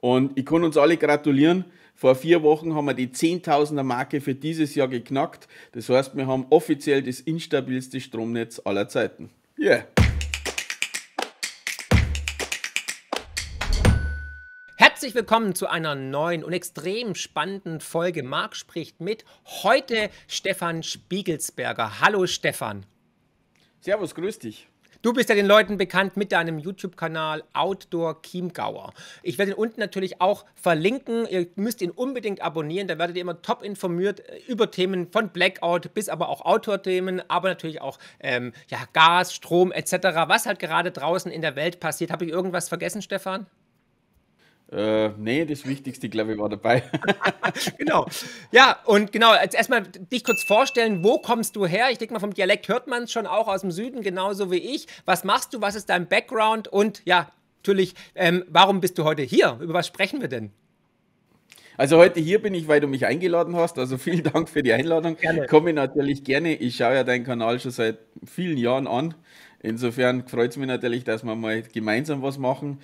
Und ich kann uns alle gratulieren. Vor vier Wochen haben wir die 10.000er Marke für dieses Jahr geknackt. Das heißt, wir haben offiziell das instabilste Stromnetz aller Zeiten. Yeah! Herzlich willkommen zu einer neuen und extrem spannenden Folge. Marc spricht mit heute Stefan Spiegelsberger. Hallo Stefan. Servus, grüß dich. Du bist ja den Leuten bekannt mit deinem YouTube-Kanal Outdoor Chiemgauer. Ich werde ihn unten natürlich auch verlinken. Ihr müsst ihn unbedingt abonnieren, da werdet ihr immer top informiert äh, über Themen von Blackout bis aber auch Outdoor-Themen, aber natürlich auch ähm, ja, Gas, Strom etc. Was halt gerade draußen in der Welt passiert. Habe ich irgendwas vergessen, Stefan? Äh, nee, das Wichtigste, glaube ich, war dabei. genau. Ja, und genau, jetzt erstmal dich kurz vorstellen, wo kommst du her? Ich denke mal, vom Dialekt hört man es schon auch aus dem Süden, genauso wie ich. Was machst du? Was ist dein Background? Und ja, natürlich, ähm, warum bist du heute hier? Über was sprechen wir denn? Also heute hier bin ich, weil du mich eingeladen hast. Also vielen Dank für die Einladung. Gerne. Komme natürlich gerne. Ich schaue ja deinen Kanal schon seit vielen Jahren an. Insofern freut es mich natürlich, dass wir mal gemeinsam was machen.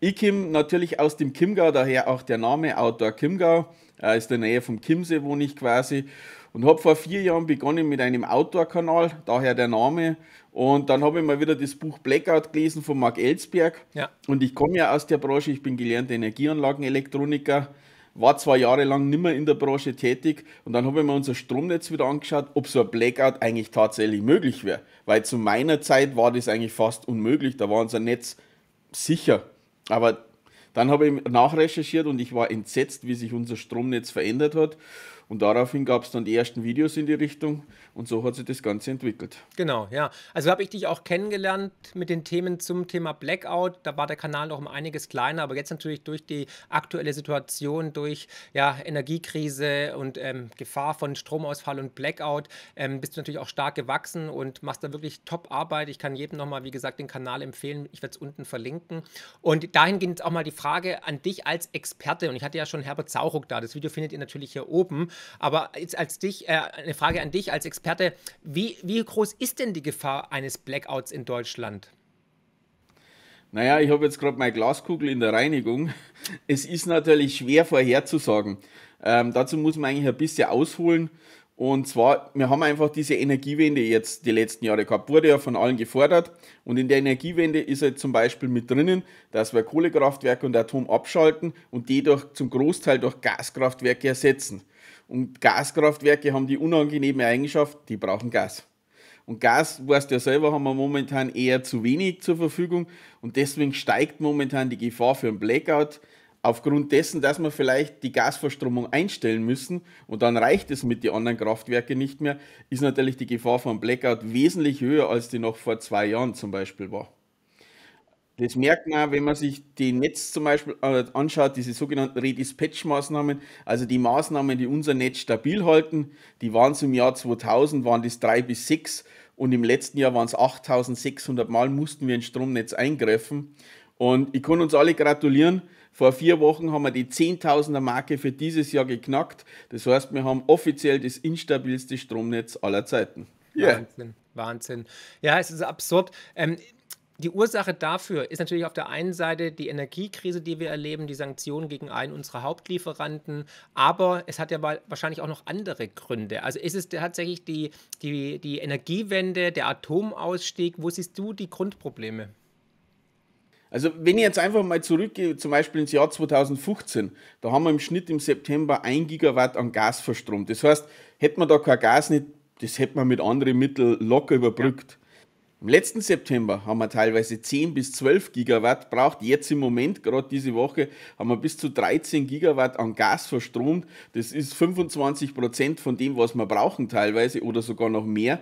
Ikim natürlich aus dem Chiemgau, daher auch der Name Outdoor Chiemgau, Er ist in der Nähe vom Chiemsee wohne ich quasi und habe vor vier Jahren begonnen mit einem Outdoor-Kanal, daher der Name. Und dann habe ich mal wieder das Buch Blackout gelesen von Marc Elsberg. Ja. Und ich komme ja aus der Branche, ich bin gelernter Energieanlagenelektroniker, war zwei Jahre lang nicht mehr in der Branche tätig. Und dann habe ich mir unser Stromnetz wieder angeschaut, ob so ein Blackout eigentlich tatsächlich möglich wäre. Weil zu meiner Zeit war das eigentlich fast unmöglich, da war unser Netz sicher. Aber dann habe ich nachrecherchiert und ich war entsetzt, wie sich unser Stromnetz verändert hat. Und daraufhin gab es dann die ersten Videos in die Richtung und so hat sich das Ganze entwickelt. Genau, ja. Also habe ich dich auch kennengelernt mit den Themen zum Thema Blackout. Da war der Kanal noch um einiges kleiner, aber jetzt natürlich durch die aktuelle Situation, durch ja, Energiekrise und ähm, Gefahr von Stromausfall und Blackout, ähm, bist du natürlich auch stark gewachsen und machst da wirklich Top-Arbeit. Ich kann jedem nochmal, wie gesagt, den Kanal empfehlen. Ich werde es unten verlinken. Und dahingehend auch mal die Frage an dich als Experte. Und ich hatte ja schon Herbert Zauruck da. Das Video findet ihr natürlich hier oben. Aber jetzt als dich, äh, eine Frage an dich als Experte. Wie, wie groß ist denn die Gefahr eines Blackouts in Deutschland? Naja, ich habe jetzt gerade meine Glaskugel in der Reinigung. Es ist natürlich schwer vorherzusagen. Ähm, dazu muss man eigentlich ein bisschen ausholen. Und zwar, wir haben einfach diese Energiewende jetzt die letzten Jahre gehabt, wurde ja von allen gefordert. Und in der Energiewende ist halt zum Beispiel mit drinnen, dass wir Kohlekraftwerke und Atom abschalten und die durch, zum Großteil durch Gaskraftwerke ersetzen. Und Gaskraftwerke haben die unangenehme Eigenschaft, die brauchen Gas. Und Gas, weißt du ja selber, haben wir momentan eher zu wenig zur Verfügung und deswegen steigt momentan die Gefahr für einen Blackout, aufgrund dessen, dass wir vielleicht die Gasverstromung einstellen müssen und dann reicht es mit den anderen Kraftwerken nicht mehr, ist natürlich die Gefahr von Blackout wesentlich höher, als die noch vor zwei Jahren zum Beispiel war. Das merkt man, wenn man sich die Netz zum Beispiel äh, anschaut, diese sogenannten Redispatch-Maßnahmen, also die Maßnahmen, die unser Netz stabil halten, die waren zum Jahr 2000, waren das drei bis sechs und im letzten Jahr waren es 8600 Mal, mussten wir ins Stromnetz eingreifen. Und ich kann uns alle gratulieren, vor vier Wochen haben wir die 10.000er Marke für dieses Jahr geknackt. Das heißt, wir haben offiziell das instabilste Stromnetz aller Zeiten. Yeah. Wahnsinn, Wahnsinn. Ja, es ist absurd. Ähm, die Ursache dafür ist natürlich auf der einen Seite die Energiekrise, die wir erleben, die Sanktionen gegen einen unserer Hauptlieferanten, aber es hat ja wahrscheinlich auch noch andere Gründe. Also ist es tatsächlich die, die, die Energiewende, der Atomausstieg? Wo siehst du die Grundprobleme? Also wenn ich jetzt einfach mal zurückgehe, zum Beispiel ins Jahr 2015, da haben wir im Schnitt im September ein Gigawatt an Gas verstromt. Das heißt, hätte man da kein Gas nicht, das hätte man mit anderen Mitteln locker überbrückt. Ja. Im letzten September haben wir teilweise 10 bis 12 Gigawatt braucht. Jetzt im Moment, gerade diese Woche, haben wir bis zu 13 Gigawatt an Gas verstromt. Das ist 25 Prozent von dem, was wir brauchen teilweise oder sogar noch mehr.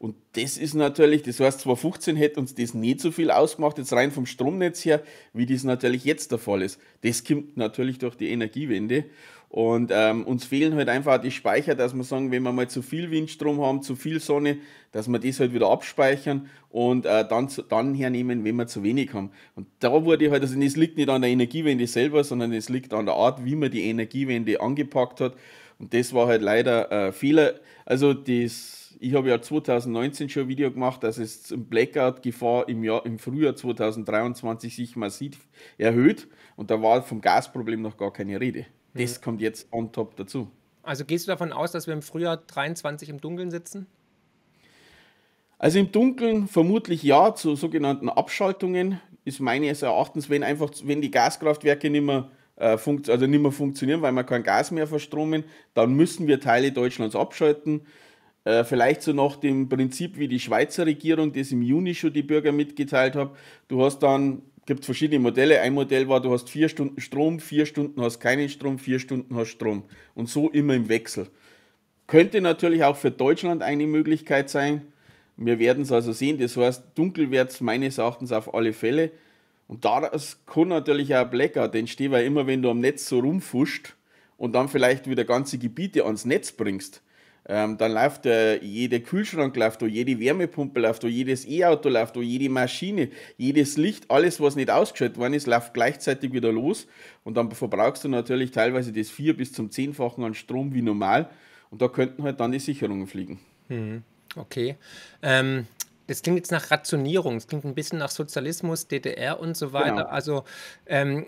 Und das ist natürlich, das heißt, 2015 hätte uns das nie so viel ausgemacht, jetzt rein vom Stromnetz her, wie das natürlich jetzt der Fall ist. Das kommt natürlich durch die Energiewende. Und ähm, uns fehlen halt einfach die Speicher, dass wir sagen, wenn wir mal zu viel Windstrom haben, zu viel Sonne, dass wir das halt wieder abspeichern und äh, dann, dann hernehmen, wenn wir zu wenig haben. Und da wurde halt, also es liegt nicht an der Energiewende selber, sondern es liegt an der Art, wie man die Energiewende angepackt hat. Und das war halt leider äh, Fehler. Also das, ich habe ja 2019 schon ein Video gemacht, dass es Blackout-Gefahr im, im Frühjahr 2023 sich massiv erhöht. Und da war vom Gasproblem noch gar keine Rede. Das kommt jetzt on top dazu. Also gehst du davon aus, dass wir im Frühjahr 23 im Dunkeln sitzen? Also im Dunkeln vermutlich ja zu sogenannten Abschaltungen ist meines Erachtens, wenn einfach wenn die Gaskraftwerke nicht mehr, äh, funkt, also nicht mehr funktionieren, weil wir kein Gas mehr verstromen, dann müssen wir Teile Deutschlands abschalten. Äh, vielleicht so nach dem Prinzip wie die Schweizer Regierung, das im Juni schon die Bürger mitgeteilt hat. Du hast dann gibt es verschiedene Modelle. Ein Modell war, du hast vier Stunden Strom, vier Stunden hast keinen Strom, vier Stunden hast Strom. Und so immer im Wechsel. Könnte natürlich auch für Deutschland eine Möglichkeit sein. Wir werden es also sehen. Das heißt, dunkel wird es meines Erachtens auf alle Fälle. Und daraus kann natürlich auch ein Blackout entstehen, weil immer wenn du am Netz so rumfuscht und dann vielleicht wieder ganze Gebiete ans Netz bringst, ähm, dann läuft äh, jeder Kühlschrank, läuft da, jede Wärmepumpe läuft da, jedes E-Auto läuft da, jede Maschine, jedes Licht, alles, was nicht ausgeschaltet worden ist, läuft gleichzeitig wieder los. Und dann verbrauchst du natürlich teilweise das vier- bis zum zehnfachen an Strom wie normal. Und da könnten halt dann die Sicherungen fliegen. Hm, okay. Ähm, das klingt jetzt nach Rationierung, das klingt ein bisschen nach Sozialismus, DDR und so weiter. Genau. Also ähm,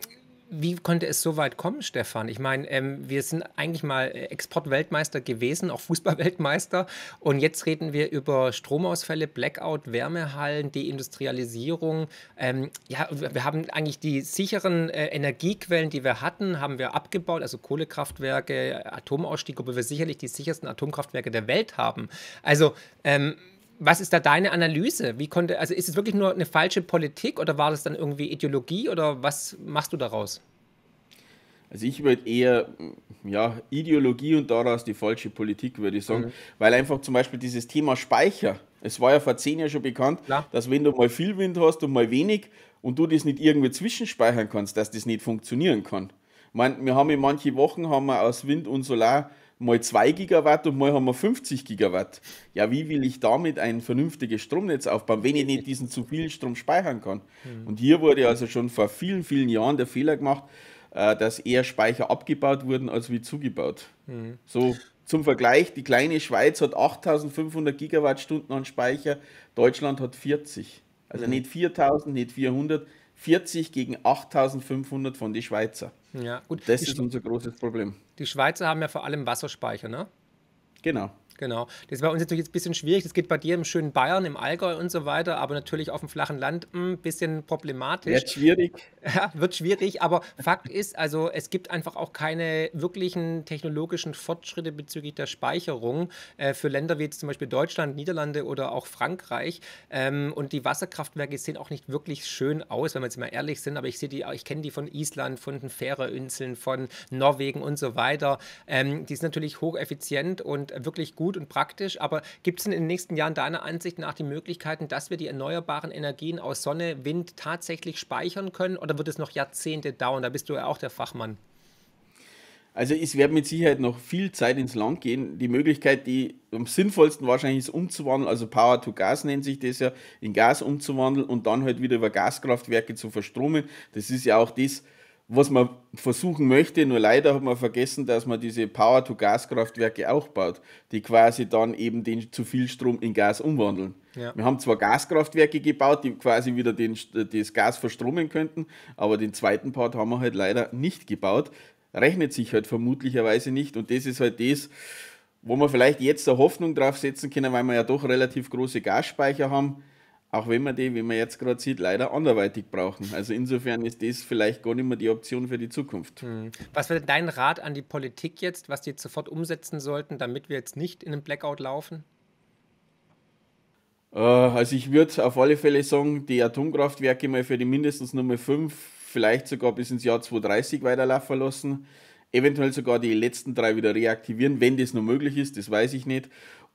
wie konnte es so weit kommen, Stefan? Ich meine, ähm, wir sind eigentlich mal äh, Exportweltmeister gewesen, auch Fußballweltmeister. Und jetzt reden wir über Stromausfälle, Blackout, Wärmehallen, Deindustrialisierung. Ähm, ja, wir haben eigentlich die sicheren äh, Energiequellen, die wir hatten, haben wir abgebaut, also Kohlekraftwerke, Atomausstieg, obwohl wir sicherlich die sichersten Atomkraftwerke der Welt haben. Also ähm, was ist da deine Analyse? Wie konnte, also ist es wirklich nur eine falsche Politik oder war das dann irgendwie Ideologie oder was machst du daraus? Also ich würde eher ja, Ideologie und daraus die falsche Politik, würde ich sagen. Mhm. Weil einfach zum Beispiel dieses Thema Speicher, es war ja vor zehn Jahren schon bekannt, ja. dass wenn du mal viel Wind hast und mal wenig und du das nicht irgendwie zwischenspeichern kannst, dass das nicht funktionieren kann. Man, wir haben in manchen Wochen haben wir aus Wind und Solar mal 2 Gigawatt und mal haben wir 50 Gigawatt. Ja, wie will ich damit ein vernünftiges Stromnetz aufbauen, wenn ich nicht diesen zu viel Strom speichern kann? Mhm. Und hier wurde also schon vor vielen, vielen Jahren der Fehler gemacht, äh, dass eher Speicher abgebaut wurden, als wie zugebaut. Mhm. So zum Vergleich, die kleine Schweiz hat 8500 Gigawattstunden an Speicher, Deutschland hat 40. Also mhm. nicht 4000, nicht 400, 40 gegen 8500 von den Schweizer. Ja, gut. Das die ist unser großes Problem. Die Schweizer haben ja vor allem Wasserspeicher, ne? Genau genau. Das ist bei uns natürlich jetzt ein bisschen schwierig. Das geht bei dir im schönen Bayern, im Allgäu und so weiter, aber natürlich auf dem flachen Land hm, ein bisschen problematisch. Wird schwierig. Ja, wird schwierig, aber Fakt ist, also es gibt einfach auch keine wirklichen technologischen Fortschritte bezüglich der Speicherung äh, für Länder wie jetzt zum Beispiel Deutschland, Niederlande oder auch Frankreich. Ähm, und die Wasserkraftwerke sehen auch nicht wirklich schön aus, wenn wir jetzt mal ehrlich sind, aber ich sehe die, ich kenne die von Island, von den Färöerinseln, von Norwegen und so weiter. Ähm, die sind natürlich hocheffizient und wirklich gut gut und praktisch, aber gibt es in den nächsten Jahren deiner Ansicht nach die Möglichkeiten, dass wir die erneuerbaren Energien aus Sonne, Wind tatsächlich speichern können oder wird es noch Jahrzehnte dauern? Da bist du ja auch der Fachmann. Also es wird mit Sicherheit noch viel Zeit ins Land gehen. Die Möglichkeit, die am sinnvollsten wahrscheinlich ist, umzuwandeln, also Power to Gas nennt sich das ja, in Gas umzuwandeln und dann halt wieder über Gaskraftwerke zu verstromen. Das ist ja auch das, was man versuchen möchte, nur leider hat man vergessen, dass man diese Power-to-Gas-Kraftwerke auch baut, die quasi dann eben den zu viel Strom in Gas umwandeln. Ja. Wir haben zwar Gaskraftwerke gebaut, die quasi wieder den, das Gas verstromen könnten, aber den zweiten Part haben wir halt leider nicht gebaut. Rechnet sich halt vermutlicherweise nicht und das ist halt das, wo wir vielleicht jetzt eine Hoffnung drauf setzen können, weil wir ja doch relativ große Gasspeicher haben auch wenn wir die, wie man jetzt gerade sieht, leider anderweitig brauchen. Also insofern ist das vielleicht gar nicht mehr die Option für die Zukunft. Hm. Was wäre dein Rat an die Politik jetzt, was die jetzt sofort umsetzen sollten, damit wir jetzt nicht in einen Blackout laufen? Äh, also ich würde auf alle Fälle sagen, die Atomkraftwerke mal für die mindestens Nummer 5, vielleicht sogar bis ins Jahr 2030 weiterlaufen lassen. Eventuell sogar die letzten drei wieder reaktivieren, wenn das noch möglich ist, das weiß ich nicht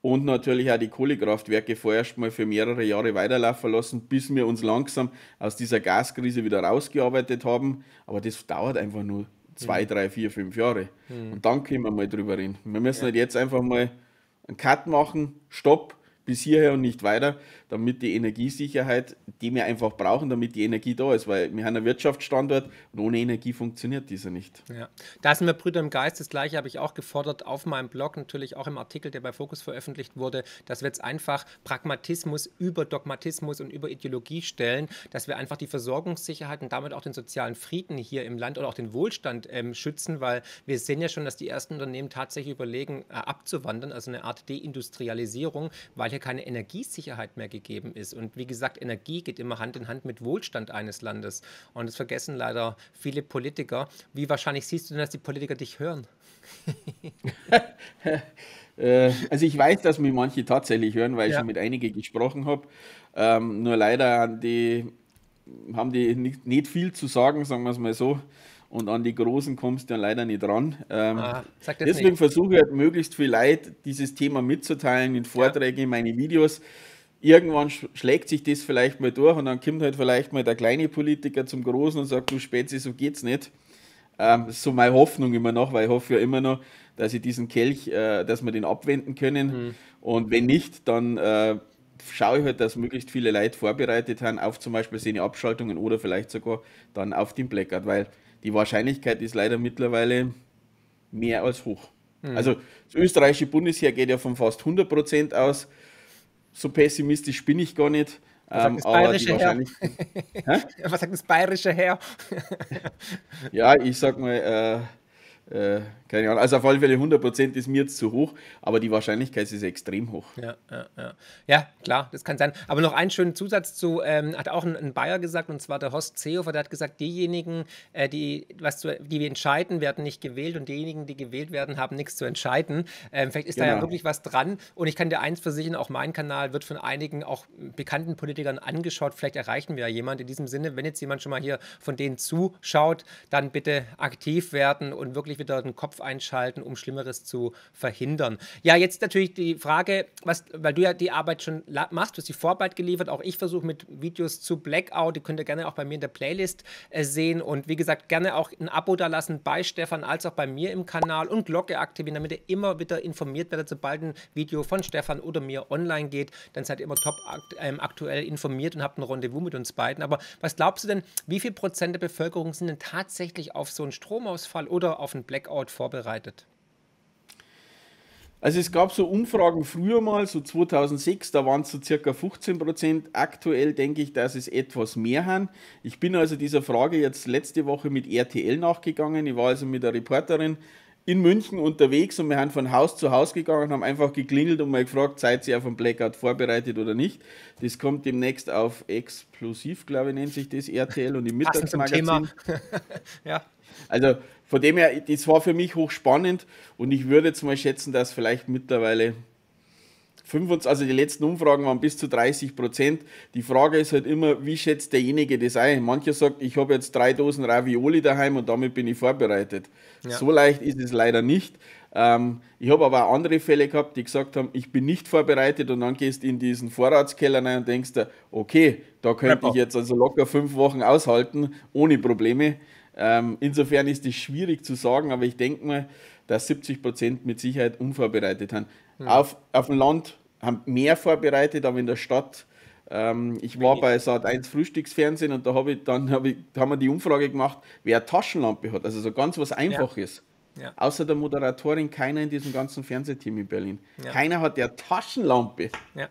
und natürlich auch die Kohlekraftwerke vorerst mal für mehrere Jahre weiterlaufen lassen, bis wir uns langsam aus dieser Gaskrise wieder rausgearbeitet haben. Aber das dauert einfach nur zwei, mhm. drei, vier, fünf Jahre. Mhm. Und dann können wir mal drüber reden. Wir müssen ja. halt jetzt einfach mal einen Cut machen, Stopp, bis hierher und nicht weiter, damit die Energiesicherheit, die wir einfach brauchen, damit die Energie da ist, weil wir haben einen Wirtschaftsstandort und ohne Energie funktioniert dieser nicht. Ja. Da sind wir Brüder im Geist, das gleiche habe ich auch gefordert auf meinem Blog, natürlich auch im Artikel, der bei Focus veröffentlicht wurde, dass wir jetzt einfach Pragmatismus über Dogmatismus und über Ideologie stellen, dass wir einfach die Versorgungssicherheit und damit auch den sozialen Frieden hier im Land oder auch den Wohlstand ähm, schützen, weil wir sehen ja schon, dass die ersten Unternehmen tatsächlich überlegen, äh, abzuwandern, also eine Art Deindustrialisierung, weil hier keine Energiesicherheit mehr gibt gegeben ist. Und wie gesagt, Energie geht immer Hand in Hand mit Wohlstand eines Landes. Und das vergessen leider viele Politiker. Wie wahrscheinlich siehst du denn, dass die Politiker dich hören? Äh, also ich weiß, dass mich manche tatsächlich hören, weil ja. ich schon mit einigen gesprochen habe. Ähm, nur leider die, haben die nicht, nicht, viel zu sagen, sagen wir es mal so. Und an die Großen kommst du dann leider nicht ran. Ähm, ah, deswegen versuche ich halt möglichst viel Leid, dieses Thema mitzuteilen in Vorträgen, ja. in meine Videos irgendwann schlägt sich das vielleicht mal durch und dann kommt halt vielleicht mal der kleine Politiker zum Großen und sagt, du Spezi, so geht's nicht. Ähm, das ist so meine Hoffnung immer noch, weil ich hoffe ja immer noch, dass ich diesen Kelch, äh, dass wir den abwenden können. Mhm. Und wenn nicht, dann äh, schaue ich halt, dass möglichst viele Leute vorbereitet haben auf zum Beispiel seine Abschaltungen oder vielleicht sogar dann auf den Blackout, weil die Wahrscheinlichkeit ist leider mittlerweile mehr als hoch. Mhm. Also das österreichische Bundesheer geht ja von fast 100 Prozent aus so pessimistisch bin ich gar nicht. Was sagt ähm, das bayerische Herr? Was sagt das bayerische Herr? ja, ich sag mal, äh, äh, keine Ahnung. Also auf alle Fälle 100% ist mir jetzt zu hoch, aber die Wahrscheinlichkeit ist extrem hoch. Ja, ja, ja. ja klar, das kann sein. Aber noch einen schönen Zusatz zu, ähm, hat auch ein, ein, Bayer gesagt, und zwar der Horst Seehofer, der hat gesagt, diejenigen, äh, die, was zu, die wir entscheiden, werden nicht gewählt und diejenigen, die gewählt werden, haben nichts zu entscheiden. Ähm, vielleicht ist genau. da ja genau. wirklich was dran und ich kann dir eins versichern, auch mein Kanal wird von einigen auch bekannten Politikern angeschaut, vielleicht erreichen wir ja jemanden. In diesem Sinne, wenn jetzt jemand schon mal hier von denen zuschaut, dann bitte aktiv werden und wirklich wirklich wieder den Kopf einschalten, um Schlimmeres zu verhindern. Ja, jetzt natürlich die Frage, was, weil du ja die Arbeit schon machst, du hast die Vorarbeit geliefert, auch ich versuche mit Videos zu Blackout, die könnt ihr gerne auch bei mir in der Playlist äh, sehen und wie gesagt, gerne auch ein Abo da lassen bei Stefan als auch bei mir im Kanal und Glocke aktivieren, damit ihr immer wieder informiert werdet, sobald ein Video von Stefan oder mir online geht, dann seid ihr immer top akt ähm, aktuell informiert und habt ein Rendezvous mit uns beiden. Aber was glaubst du denn, wie viel Prozent der Bevölkerung sind denn tatsächlich auf so einen Stromausfall oder auf einen einen Blackout vorbereitet? Also es gab so Umfragen früher mal, so 2006, da waren es so circa 15 Prozent. Aktuell denke ich, dass es etwas mehr haben. Ich bin also dieser Frage jetzt letzte Woche mit RTL nachgegangen. Ich war also mit der Reporterin in München unterwegs und wir haben von Haus zu Haus gegangen, haben einfach geklingelt und mal gefragt, seid ihr auf einen Blackout vorbereitet oder nicht. Das kommt demnächst auf Explosiv, glaube ich, nennt sich das RTL und im Mittagsmagazin. Thema. ja. Also von dem her, das war für mich hochspannend und ich würde jetzt mal schätzen, dass vielleicht mittlerweile 25, also die letzten Umfragen waren bis zu 30 Prozent. Die Frage ist halt immer, wie schätzt derjenige das ein? Mancher sagt, ich habe jetzt drei Dosen Ravioli daheim und damit bin ich vorbereitet. Ja. So leicht ist es leider nicht. Ähm, ich habe aber auch andere Fälle gehabt, die gesagt haben, ich bin nicht vorbereitet und dann gehst du in diesen Vorratskeller rein und denkst dir, okay, da könnte ich jetzt also locker fünf Wochen aushalten, ohne Probleme. Ähm, insofern ist es schwierig zu sagen, aber ich denke mal, dass 70 Prozent mit Sicherheit unvorbereitet haben. Mhm. Auf, auf dem Land haben mehr vorbereitet, aber in der Stadt. Ähm, ich war bei Saat 1 Frühstücksfernsehen und da habe ich dann hab ich, haben wir die Umfrage gemacht, wer Taschenlampe hat. Also so ganz was Einfaches. Ja. Ja. Außer der Moderatorin keiner in diesem ganzen Fernsehteam in Berlin. Ja. Keiner hat ja Taschenlampe. Ja.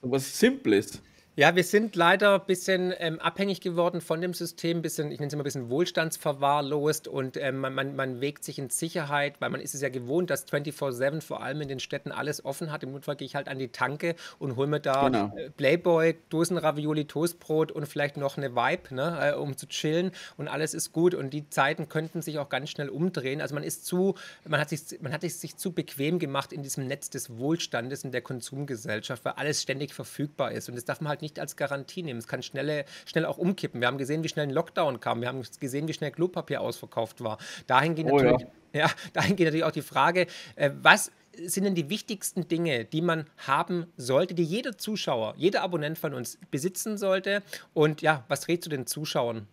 So was Simples. Ja, wir sind leider ein bisschen ähm, abhängig geworden von dem System, bisschen, ich nenne es immer ein bisschen wohlstandsverwahrlost und ähm, man, man, man wägt sich in Sicherheit, weil man ist es ja gewohnt, dass 24-7 vor allem in den Städten alles offen hat. Im Notfall gehe ich halt an die Tanke und hole mir da genau. Äh, Playboy, Dosenravioli, Toastbrot und vielleicht noch eine Vibe, ne, äh, um zu chillen und alles ist gut und die Zeiten könnten sich auch ganz schnell umdrehen. Also man ist zu, man hat sich, man hat es sich zu bequem gemacht in diesem Netz des Wohlstandes in der Konsumgesellschaft, weil alles ständig verfügbar ist und das darf man halt nicht nicht als Garantie nehmen. Es kann schnelle, schnell auch umkippen. Wir haben gesehen, wie schnell ein Lockdown kam. Wir haben gesehen, wie schnell Klopapier ausverkauft war. Dahingehend, oh, natürlich, ja. ja, dahingehend natürlich auch die Frage, äh, was sind denn die wichtigsten Dinge, die man haben sollte, die jeder Zuschauer, jeder Abonnent von uns besitzen sollte? Und ja, was redest du den Zuschauern?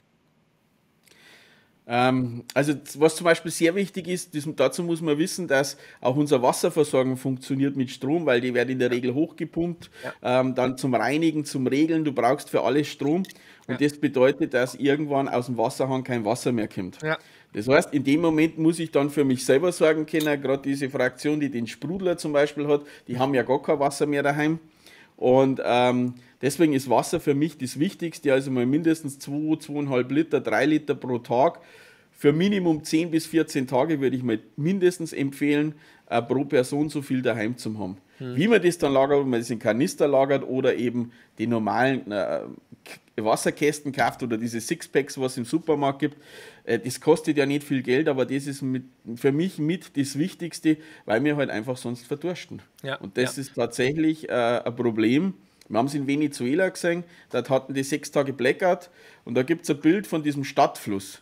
Ähm, also was zum Beispiel sehr wichtig ist, dazu muss man wissen, dass auch unsere Wasserversorgung funktioniert mit Strom, weil die werden in der Regel hochgepumpt, ja. Ähm, dann zum Reinigen, zum Regeln, du brauchst für alles Strom und ja. das bedeutet, dass irgendwann aus dem Wasserhahn kein Wasser mehr kommt. Ja. Das heißt, in dem Moment muss ich dann für mich selber sorgen können, gerade diese Fraktion, die den Sprudler zum Beispiel hat, die haben ja gar kein Wasser mehr daheim und ähm, Deswegen ist Wasser für mich das Wichtigste, also mal mindestens 2, zwei, 2,5 Liter, 3 Liter pro Tag. Für Minimum 10 bis 14 Tage würde ich mal mindestens empfehlen, äh, pro Person so viel daheim zu haben. Hm. Wie man das dann lagert, ob man das in Kanister lagert oder eben die normalen äh, Wasserkästen kauft oder diese Sixpacks, was es im Supermarkt gibt, äh, das kostet ja nicht viel Geld, aber das ist mit, für mich mit das Wichtigste, weil wir halt einfach sonst verdursten. Ja, Und das ja. ist tatsächlich äh, ein Problem wir haben es in Venezuela gesehen, dort hatten die sechs Tage Blackout und da gibt es ein Bild von diesem Stadtfluss.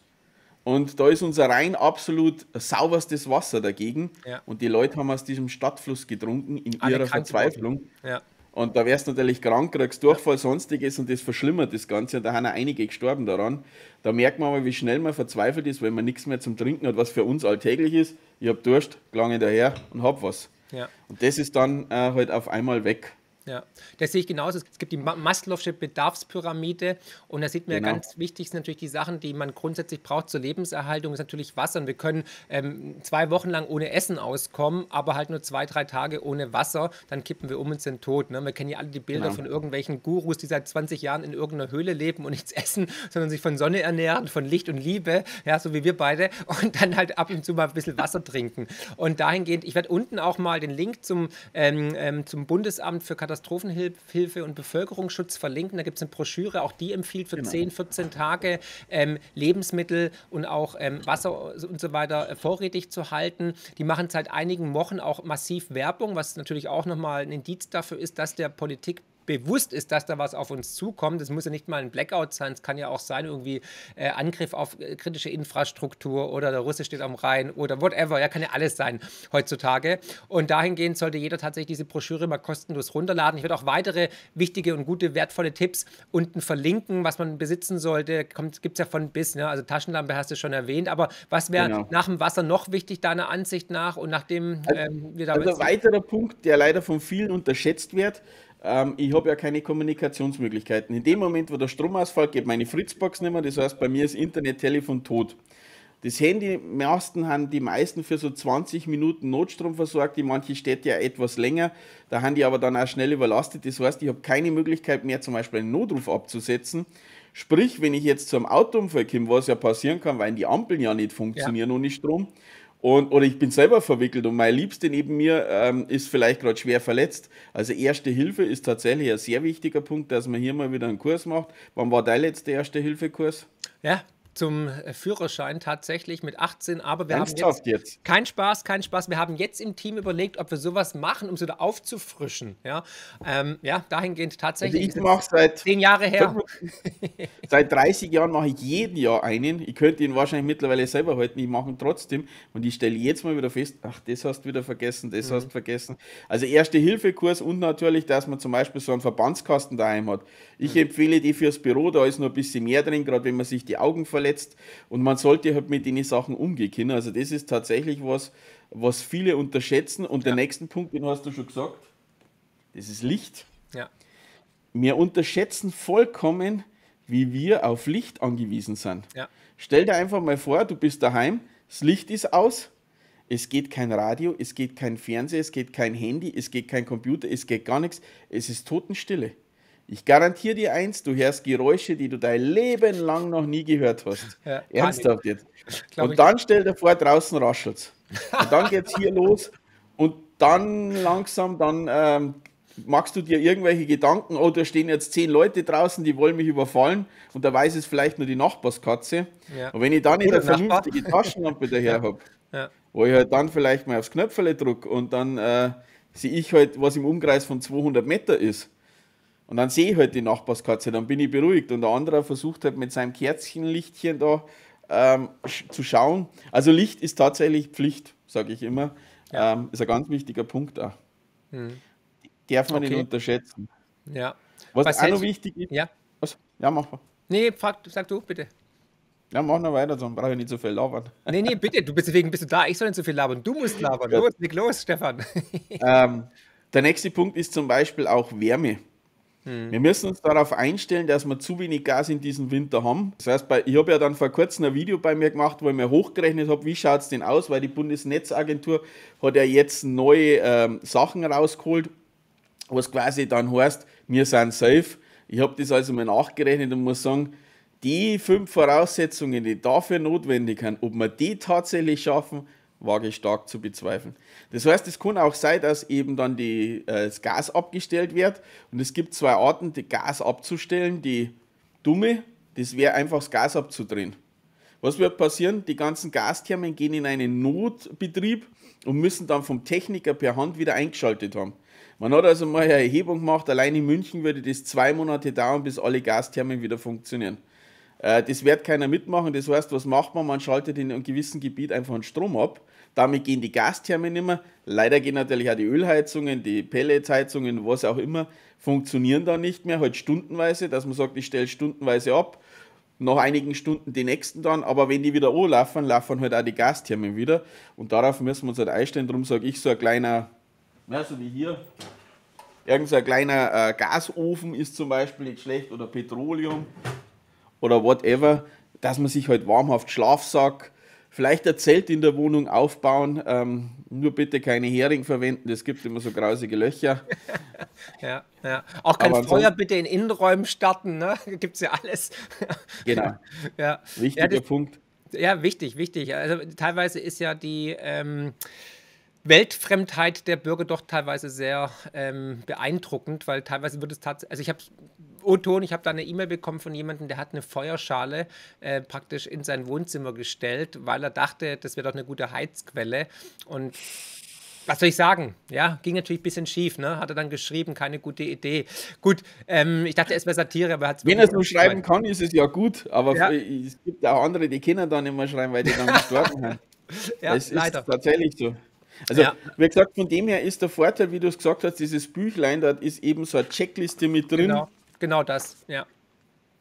Und da ist unser rein absolut sauberstes Wasser dagegen. Ja. Und die Leute haben aus diesem Stadtfluss getrunken in Alle ihrer Verzweiflung. Ja. Und da wärst du natürlich krank, kriegst Durchfall, sonstiges und das verschlimmert das Ganze. Und da haben auch einige gestorben daran. Da merkt man aber, wie schnell man verzweifelt ist, wenn man nichts mehr zum Trinken hat, was für uns alltäglich ist. Ich hab Durst, gelange daher und hab was. Ja. Und das ist dann äh, halt auf einmal weg. Ja, das sehe ich genauso. Es gibt die Maslow'sche Bedarfspyramide und da sieht man genau. ja ganz wichtig sind natürlich die Sachen, die man grundsätzlich braucht zur Lebenserhaltung, ist natürlich Wasser. Und wir können ähm, zwei Wochen lang ohne Essen auskommen, aber halt nur zwei, drei Tage ohne Wasser, dann kippen wir um und sind tot. Ne? Wir kennen ja alle die Bilder genau. von irgendwelchen Gurus, die seit 20 Jahren in irgendeiner Höhle leben und nichts essen, sondern sich von Sonne ernähren, von Licht und Liebe, ja, so wie wir beide, und dann halt ab und zu mal ein bisschen Wasser trinken. Und dahingehend, ich werde unten auch mal den Link zum, ähm, ähm zum Bundesamt für Katastrophen Katastrophenhilfe und Bevölkerungsschutz verlinken. Da gibt es eine Broschüre, auch die empfiehlt für genau. 10, 14 Tage ähm, Lebensmittel und auch ähm, Wasser und so weiter äh, vorrätig zu halten. Die machen seit einigen Wochen auch massiv Werbung, was natürlich auch nochmal ein Indiz dafür ist, dass der Politik bewusst ist, dass da was auf uns zukommt. Es muss ja nicht mal ein Blackout sein, es kann ja auch sein, irgendwie äh, Angriff auf äh, kritische Infrastruktur oder der Russe steht am Rhein oder whatever. Ja, kann ja alles sein heutzutage. Und dahingehend sollte jeder tatsächlich diese Broschüre mal kostenlos runterladen. Ich werde auch weitere wichtige und gute, wertvolle Tipps unten verlinken, was man besitzen sollte. Gibt es ja von bis. Ne? Also Taschenlampe hast du schon erwähnt. Aber was wäre genau. nach dem Wasser noch wichtig, deiner Ansicht nach? Und nachdem also, ähm, wir da. Also, also weiterer Punkt, der leider von vielen unterschätzt wird, ähm, ich habe ja keine Kommunikationsmöglichkeiten. In dem Moment, wo der Strom ausfällt, geht meine Fritzbox nicht mehr. Das heißt, bei mir ist Internet, Telefon tot. Das Handy meisten haben die meisten für so 20 Minuten Notstrom versorgt, in manchen Städten ja etwas länger. Da haben die aber dann auch schnell überlastet. Das heißt, ich habe keine Möglichkeit mehr, zum Beispiel einen Notruf abzusetzen. Sprich, wenn ich jetzt zum Autounfall komme, was ja passieren kann, weil die Ampeln ja nicht funktionieren ja. ohne Strom, und, oder ich bin selber verwickelt und mein Liebste neben mir ähm, ist vielleicht gerade schwer verletzt. Also Erste Hilfe ist tatsächlich ein sehr wichtiger Punkt, dass man hier mal wieder einen Kurs macht. Wann war dein letzter Erste-Hilfe-Kurs? Ja, zum äh, Führerschein tatsächlich mit 18, aber wir Ernsthaft haben jetzt, jetzt kein Spaß, kein Spaß. Wir haben jetzt im Team überlegt, ob wir sowas machen, um so da aufzufrischen. Ja, ähm, ja dahingehend tatsächlich. Also ich mache seit zehn Jahre her. seit 30 Jahren mache ich jeden Jahr einen. Ich könnte ihn wahrscheinlich mittlerweile selber halten. Ich mache ihn trotzdem und ich stelle jetzt mal wieder fest, ach, das hast du wieder vergessen, das mhm. hast du mhm. vergessen. Also Erste-Hilfe-Kurs und natürlich, dass man zum Beispiel so einen Verbandskasten daheim hat. Ich mhm. empfehle die fürs Büro, da ist noch ein bisschen mehr drin, gerade wenn man sich die Augen verletzt verletzt. Und man sollte halt mit den Sachen umgehen können. Also das ist tatsächlich was, was viele unterschätzen. Und ja. der nächste Punkt, den hast du schon gesagt, das ist Licht. Ja. Wir unterschätzen vollkommen, wie wir auf Licht angewiesen sind. Ja. Stell dir einfach mal vor, du bist daheim, das Licht ist aus, es geht kein Radio, es geht kein Fernseher, es geht kein Handy, es geht kein Computer, es geht gar nichts. Es ist Totenstille. Ich garantiere dir eins, du hörst Geräusche, die du dein Leben lang noch nie gehört hast. Ja, Ernsthaft jetzt. Und dann stell dir vor, draußen raschelt Und dann geht es hier los und dann langsam, dann ähm, machst du dir irgendwelche Gedanken, oh, da stehen jetzt zehn Leute draußen, die wollen mich überfallen und da weiß es vielleicht nur die Nachbarskatze. Ja. Und wenn ich dann in der vernünftigen Taschenlampe daher habe, ja. wo ich halt dann vielleicht mal aufs Knöpfele drücke und dann äh, sehe ich halt, was im Umkreis von 200 Meter ist und dann sehe ich halt die Nachbarskatze, dann bin ich beruhigt. Und der andere versucht halt mit seinem Kerzchenlichtchen da ähm, zu schauen. Also Licht ist tatsächlich Pflicht, sage ich immer. Ja. Ähm, ist ein ganz wichtiger Punkt auch. Hm. Darf man okay. nicht unterschätzen. Ja. Was, was auch noch wichtig ist. Ja, was? ja mach mal. Nee, frag, sag du bitte. Ja, mach noch weiter, sonst brauche ich nicht so viel labern. Nee, nee, bitte, du bist deswegen bist du da, ich soll nicht so viel labern. Du musst labern. Ja. Los, leg los, Stefan. Ähm, der nächste Punkt ist zum Beispiel auch Wärme. Mhm. Wir müssen uns darauf einstellen, dass wir zu wenig Gas in diesem Winter haben. Das heißt, ich habe ja dann vor kurzem ein Video bei mir gemacht, wo ich mir hochgerechnet habe, wie schaut es denn aus, weil die Bundesnetzagentur hat ja jetzt neue ähm, Sachen rausgeholt, was quasi dann heißt, wir sind safe. Ich habe das also mal nachgerechnet und muss sagen, die fünf Voraussetzungen, die dafür notwendig sind, ob wir die tatsächlich schaffen, wage ich stark zu bezweifeln. Das heißt, es kann auch sein, dass eben dann die, äh, das Gas abgestellt wird. Und es gibt zwei Arten, das Gas abzustellen. Die dumme, das wäre einfach das Gas abzudrehen. Was wird passieren? Die ganzen Gasthermen gehen in einen Notbetrieb und müssen dann vom Techniker per Hand wieder eingeschaltet haben. Man hat also mal eine Erhebung gemacht, allein in München würde das zwei Monate dauern, bis alle Gasthermen wieder funktionieren. Äh, das wird keiner mitmachen. Das heißt, was macht man? Man schaltet in einem gewissen Gebiet einfach einen Strom ab. Damit gehen die Gasthermen nicht mehr. Leider gehen natürlich auch die Ölheizungen, die Pelletsheizungen, was auch immer, funktionieren dann nicht mehr. Halt stundenweise, dass man sagt, ich stelle stundenweise ab. Nach einigen Stunden die nächsten dann. Aber wenn die wieder anlaufen, laufen halt auch die Gasthermen wieder. Und darauf müssen wir uns halt einstellen. Darum sage ich so ein kleiner, ja, so wie hier, irgend so ein kleiner äh, Gasofen ist zum Beispiel nicht schlecht oder Petroleum oder whatever, dass man sich halt warmhaft Schlafsack, vielleicht ein Zelt in der Wohnung aufbauen, ähm, nur bitte keine Hering verwenden, es gibt immer so grausige Löcher. ja, ja. Auch kein Aber Feuer bitte in Innenräumen starten, ne? es ja alles. genau. Ja. Wichtiger ja, Punkt. Ja, wichtig, wichtig. Also teilweise ist ja die ähm, Weltfremdheit der Bürger doch teilweise sehr ähm, beeindruckend, weil teilweise wird es tatsächlich, also ich habe O-Ton, ich habe da eine E-Mail bekommen von jemandem, der hat eine Feuerschale äh, praktisch in sein Wohnzimmer gestellt, weil er dachte, das wäre doch eine gute Heizquelle. Und was soll ich sagen? Ja, ging natürlich ein bisschen schief, ne? Hat er dann geschrieben, keine gute Idee. Gut, ähm, ich dachte, es wäre Satire, aber hat es. Wenn er so schreiben kann, ist es ja gut, aber ja. es gibt auch andere, die können dann nicht mehr schreiben, weil die dann gestorben haben. ja, es leider. ist tatsächlich so. Also, ja. wie gesagt, von dem her ist der Vorteil, wie du es gesagt hast, dieses Büchlein, da ist eben so eine Checkliste mit drin. Genau genau das, ja.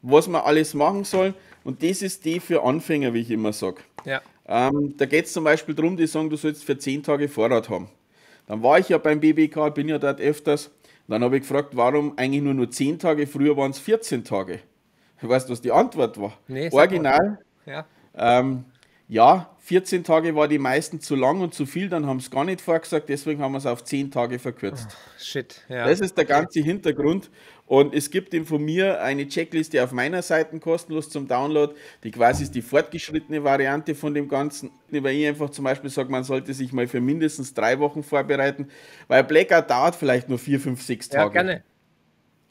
Was man alles machen soll. Und das ist die für Anfänger, wie ich immer sage. Ja. Ähm, da geht es zum Beispiel darum, die sagen, du sollst für 10 Tage Vorrat haben. Dann war ich ja beim BBK, bin ja dort öfters. Dann habe ich gefragt, warum eigentlich nur nur 10 Tage, früher waren es 14 Tage. Weißt du, was die Antwort war? Nee, Original. Ja. Ähm, ja, 14 Tage war die meisten zu lang und zu viel, dann haben es gar nicht vorgesagt, deswegen haben wir es auf 10 Tage verkürzt. Oh, shit, ja. Das ist der ganze Hintergrund. Und es gibt eben von mir eine Checkliste auf meiner Seite kostenlos zum Download, die quasi ist die fortgeschrittene Variante von dem Ganzen, weil ich einfach zum Beispiel sage, man sollte sich mal für mindestens drei Wochen vorbereiten, weil Blackout dauert vielleicht nur vier, fünf, sechs Tage. Ja, gerne.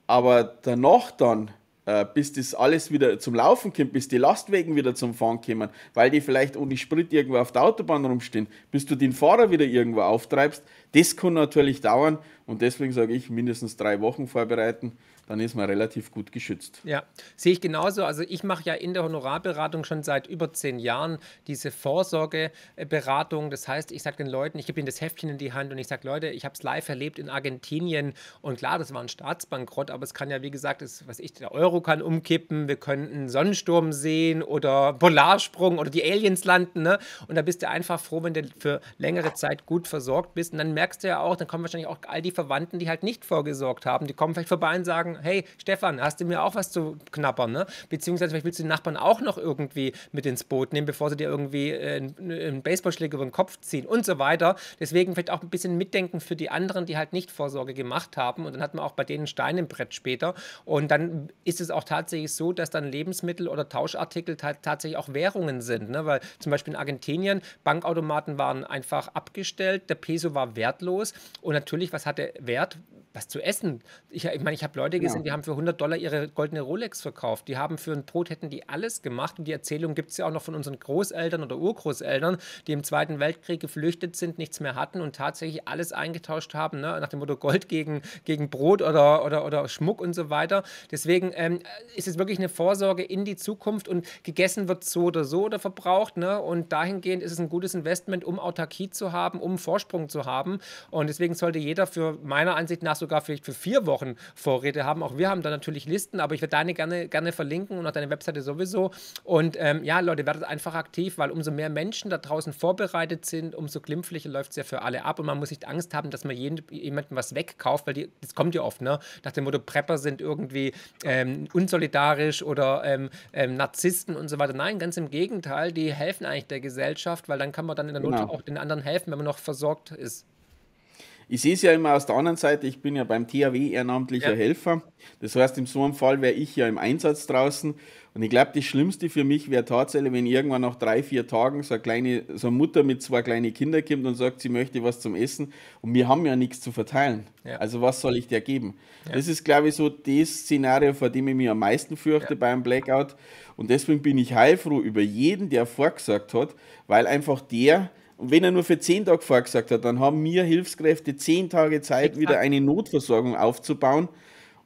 Aber danach dann äh, bis das alles wieder zum Laufen kommt, bis die Lastwagen wieder zum Fahren kommen, weil die vielleicht ohne Sprit irgendwo auf der Autobahn rumstehen, bis du den Fahrer wieder irgendwo auftreibst, das kann natürlich dauern und deswegen sage ich mindestens drei Wochen vorbereiten dann ist man relativ gut geschützt. Ja, sehe ich genauso. Also ich mache ja in der Honorarberatung schon seit über zehn Jahren diese Vorsorgeberatung. Das heißt, ich sage den Leuten, ich gebe ihnen das Heftchen in die Hand und ich sage, Leute, ich habe es live erlebt in Argentinien und klar, das war ein Staatsbankrott, aber es kann ja, wie gesagt, es, was ich, der Euro kann umkippen, wir können einen Sonnensturm sehen oder Polarsprung oder die Aliens landen. Ne? Und da bist du einfach froh, wenn du für längere Zeit gut versorgt bist. Und dann merkst du ja auch, dann kommen wahrscheinlich auch all die Verwandten, die halt nicht vorgesorgt haben. Die kommen vielleicht vorbei und sagen, hey Stefan, hast du mir auch was zu knabbern? Ne? Beziehungsweise vielleicht willst du den Nachbarn auch noch irgendwie mit ins Boot nehmen, bevor sie dir irgendwie äh, einen Baseballschläger über den Kopf ziehen und so weiter. Deswegen vielleicht auch ein bisschen mitdenken für die anderen, die halt nicht Vorsorge gemacht haben. Und dann hat man auch bei denen Stein im Brett später. Und dann ist es auch tatsächlich so, dass dann Lebensmittel oder Tauschartikel tatsächlich auch Währungen sind. Ne? Weil zum Beispiel in Argentinien Bankautomaten waren einfach abgestellt, der Peso war wertlos. Und natürlich, was hatte Wert? was zu essen. Ich, ich meine, ich habe Leute genau. gesehen, ja. die haben für 100 Dollar ihre goldene Rolex verkauft. Die haben für ein Brot, hätten die alles gemacht. Und die Erzählung gibt es ja auch noch von unseren Großeltern oder Urgroßeltern, die im Zweiten Weltkrieg geflüchtet sind, nichts mehr hatten und tatsächlich alles eingetauscht haben, ne? nach dem Motto Gold gegen, gegen Brot oder, oder, oder Schmuck und so weiter. Deswegen ähm, ist es wirklich eine Vorsorge in die Zukunft und gegessen wird so oder so oder verbraucht. Ne? Und dahingehend ist es ein gutes Investment, um Autarkie zu haben, um Vorsprung zu haben. Und deswegen sollte jeder für meiner Ansicht nach so sogar vielleicht für vier Wochen Vorräte haben. Auch wir haben da natürlich Listen, aber ich werde deine gerne, gerne verlinken und auch deine Webseite sowieso. Und ähm, ja, Leute, werdet einfach aktiv, weil umso mehr Menschen da draußen vorbereitet sind, umso glimpflicher läuft es ja für alle ab. Und man muss nicht Angst haben, dass man jeden, jemandem was wegkauft, weil die, das kommt ja oft, ne? Nach dem Motto, Prepper sind irgendwie ähm, unsolidarisch oder ähm, ähm Narzissten und so weiter. Nein, ganz im Gegenteil, die helfen eigentlich der Gesellschaft, weil dann kann man dann in der Not genau. auch den anderen helfen, wenn man noch versorgt ist. Ich sehe es ja immer aus der anderen Seite, ich bin ja beim THW ehrenamtlicher ja. Helfer. Das heißt, im so einem Fall wäre ich ja im Einsatz draußen. Und ich glaube, das Schlimmste für mich wäre tatsächlich, wenn irgendwann nach drei, vier Tagen so eine, kleine, so eine Mutter mit zwei kleinen Kindern kommt und sagt, sie möchte was zum Essen. Und wir haben ja nichts zu verteilen. Ja. Also was soll ich dir geben? Ja. Das ist, glaube ich, so das Szenario, vor dem ich mich am meisten fürchte bei einem Blackout. Und deswegen bin ich heilfroh über jeden, der vorgesagt hat, weil einfach der und wenn er nur für zehn Tage vorgesagt hat, dann haben mir Hilfskräfte zehn Tage Zeit, Exakt. wieder eine Notversorgung aufzubauen.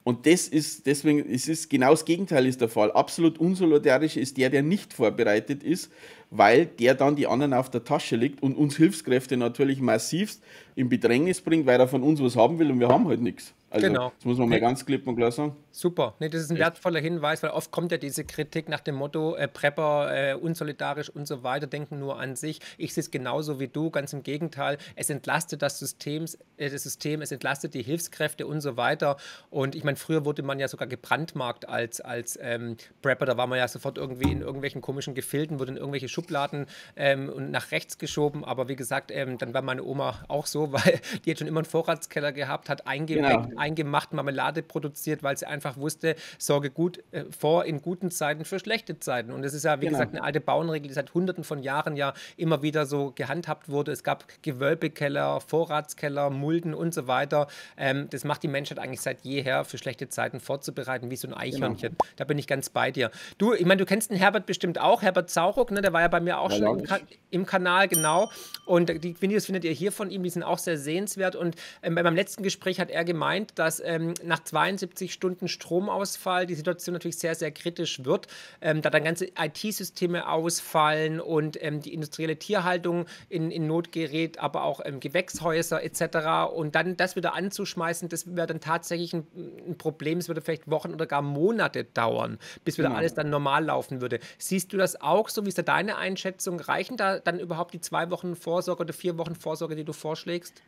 Und das ist, deswegen, es ist genau das Gegenteil ist der Fall. Absolut unsolidarisch ist der, der nicht vorbereitet ist, weil der dann die anderen auf der Tasche liegt und uns Hilfskräfte natürlich massivst in Bedrängnis bringt, weil er von uns was haben will und wir haben halt nichts. Also, genau. Das muss man mal ganz klipp und klar sagen. Super. Nee, das ist ein Echt? wertvoller Hinweis, weil oft kommt ja diese Kritik nach dem Motto, äh, Prepper, äh, unsolidarisch und so weiter, denken nur an sich. Ich sehe es genauso wie du, ganz im Gegenteil. Es entlastet das, Systems, äh, das System, es entlastet die Hilfskräfte und so weiter. Und ich meine, früher wurde man ja sogar gebrandmarkt als, als ähm, Prepper. Da war man ja sofort irgendwie in irgendwelchen komischen Gefilden, wurde in irgendwelche Schubladen ähm, und nach rechts geschoben. Aber wie gesagt, ähm, dann war meine Oma auch so, weil die hat schon immer einen Vorratskeller gehabt, hat eingeweckt. Genau eingemachten Marmelade produziert, weil sie einfach wusste, sorge gut äh, vor in guten Zeiten für schlechte Zeiten. Und das ist ja, wie genau. gesagt, eine alte Bauernregel, die seit hunderten von Jahren ja immer wieder so gehandhabt wurde. Es gab Gewölbekeller, Vorratskeller, Mulden und so weiter. Ähm, das macht die Menschheit eigentlich seit jeher für schlechte Zeiten vorzubereiten, wie so ein genau. Eichhörnchen. Genau. Da bin ich ganz bei dir. Du, ich meine, du kennst den Herbert bestimmt auch, Herbert Zauruck, ne? der war ja bei mir auch ja, schon im, Ka im, Kanal, genau. Und die Videos findet ihr hier von ihm, die sind auch sehr sehenswert. Und ähm, bei meinem letzten Gespräch hat er gemeint, erwähnt, dass ähm, nach 72 Stunden Stromausfall die Situation natürlich sehr, sehr kritisch wird, ähm, da dann ganze IT-Systeme ausfallen und ähm, die industrielle Tierhaltung in, in Not gerät, aber auch ähm, Gewächshäuser etc. Und dann das wieder anzuschmeißen, das wäre dann tatsächlich ein, ein, Problem. Es würde vielleicht Wochen oder gar Monate dauern, bis wieder mhm. alles dann normal laufen würde. Siehst du das auch so? Wie ist da deine Einschätzung? Reichen da dann überhaupt die zwei Wochen Vorsorge oder vier Wochen Vorsorge, die du vorschlägst?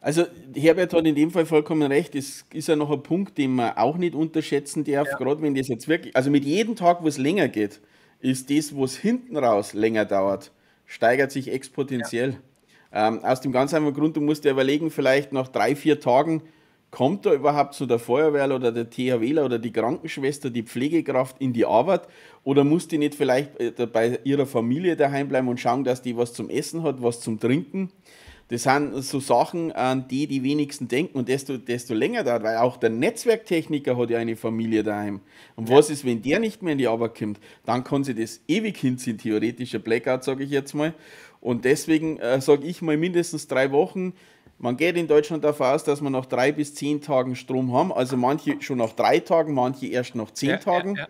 Also Herbert hat in dem Fall vollkommen recht. Es ist ja noch ein Punkt, den man auch nicht unterschätzen darf, ja. gerade wenn das jetzt wirklich, also mit jedem Tag, wo es länger geht, ist das, was hinten raus länger dauert, steigert sich exponentiell. Ja. Ähm, aus dem ganz einfachen Grund, du musst dir überlegen, vielleicht nach drei, vier Tagen kommt da überhaupt so der Feuerwehrler oder der THWler oder die Krankenschwester, die Pflegekraft in die Arbeit oder muss die nicht vielleicht äh, bei ihrer Familie daheim bleiben und schauen, dass die was zum Essen hat, was zum Trinken? Das sind so Sachen, an die die wenigsten denken und desto, desto länger dauert, weil auch der Netzwerktechniker hat ja eine Familie daheim. Und ja. was ist, wenn der nicht mehr in die Arbeit kommt? Dann kann sie das ewig hinziehen, theoretischer Blackout, sage ich jetzt mal. Und deswegen äh, sage ich mal mindestens drei Wochen. Man geht in Deutschland davon aus, dass wir nach drei bis zehn Tagen Strom haben. Also manche schon nach drei Tagen, manche erst nach zehn ja, Tagen. Ja,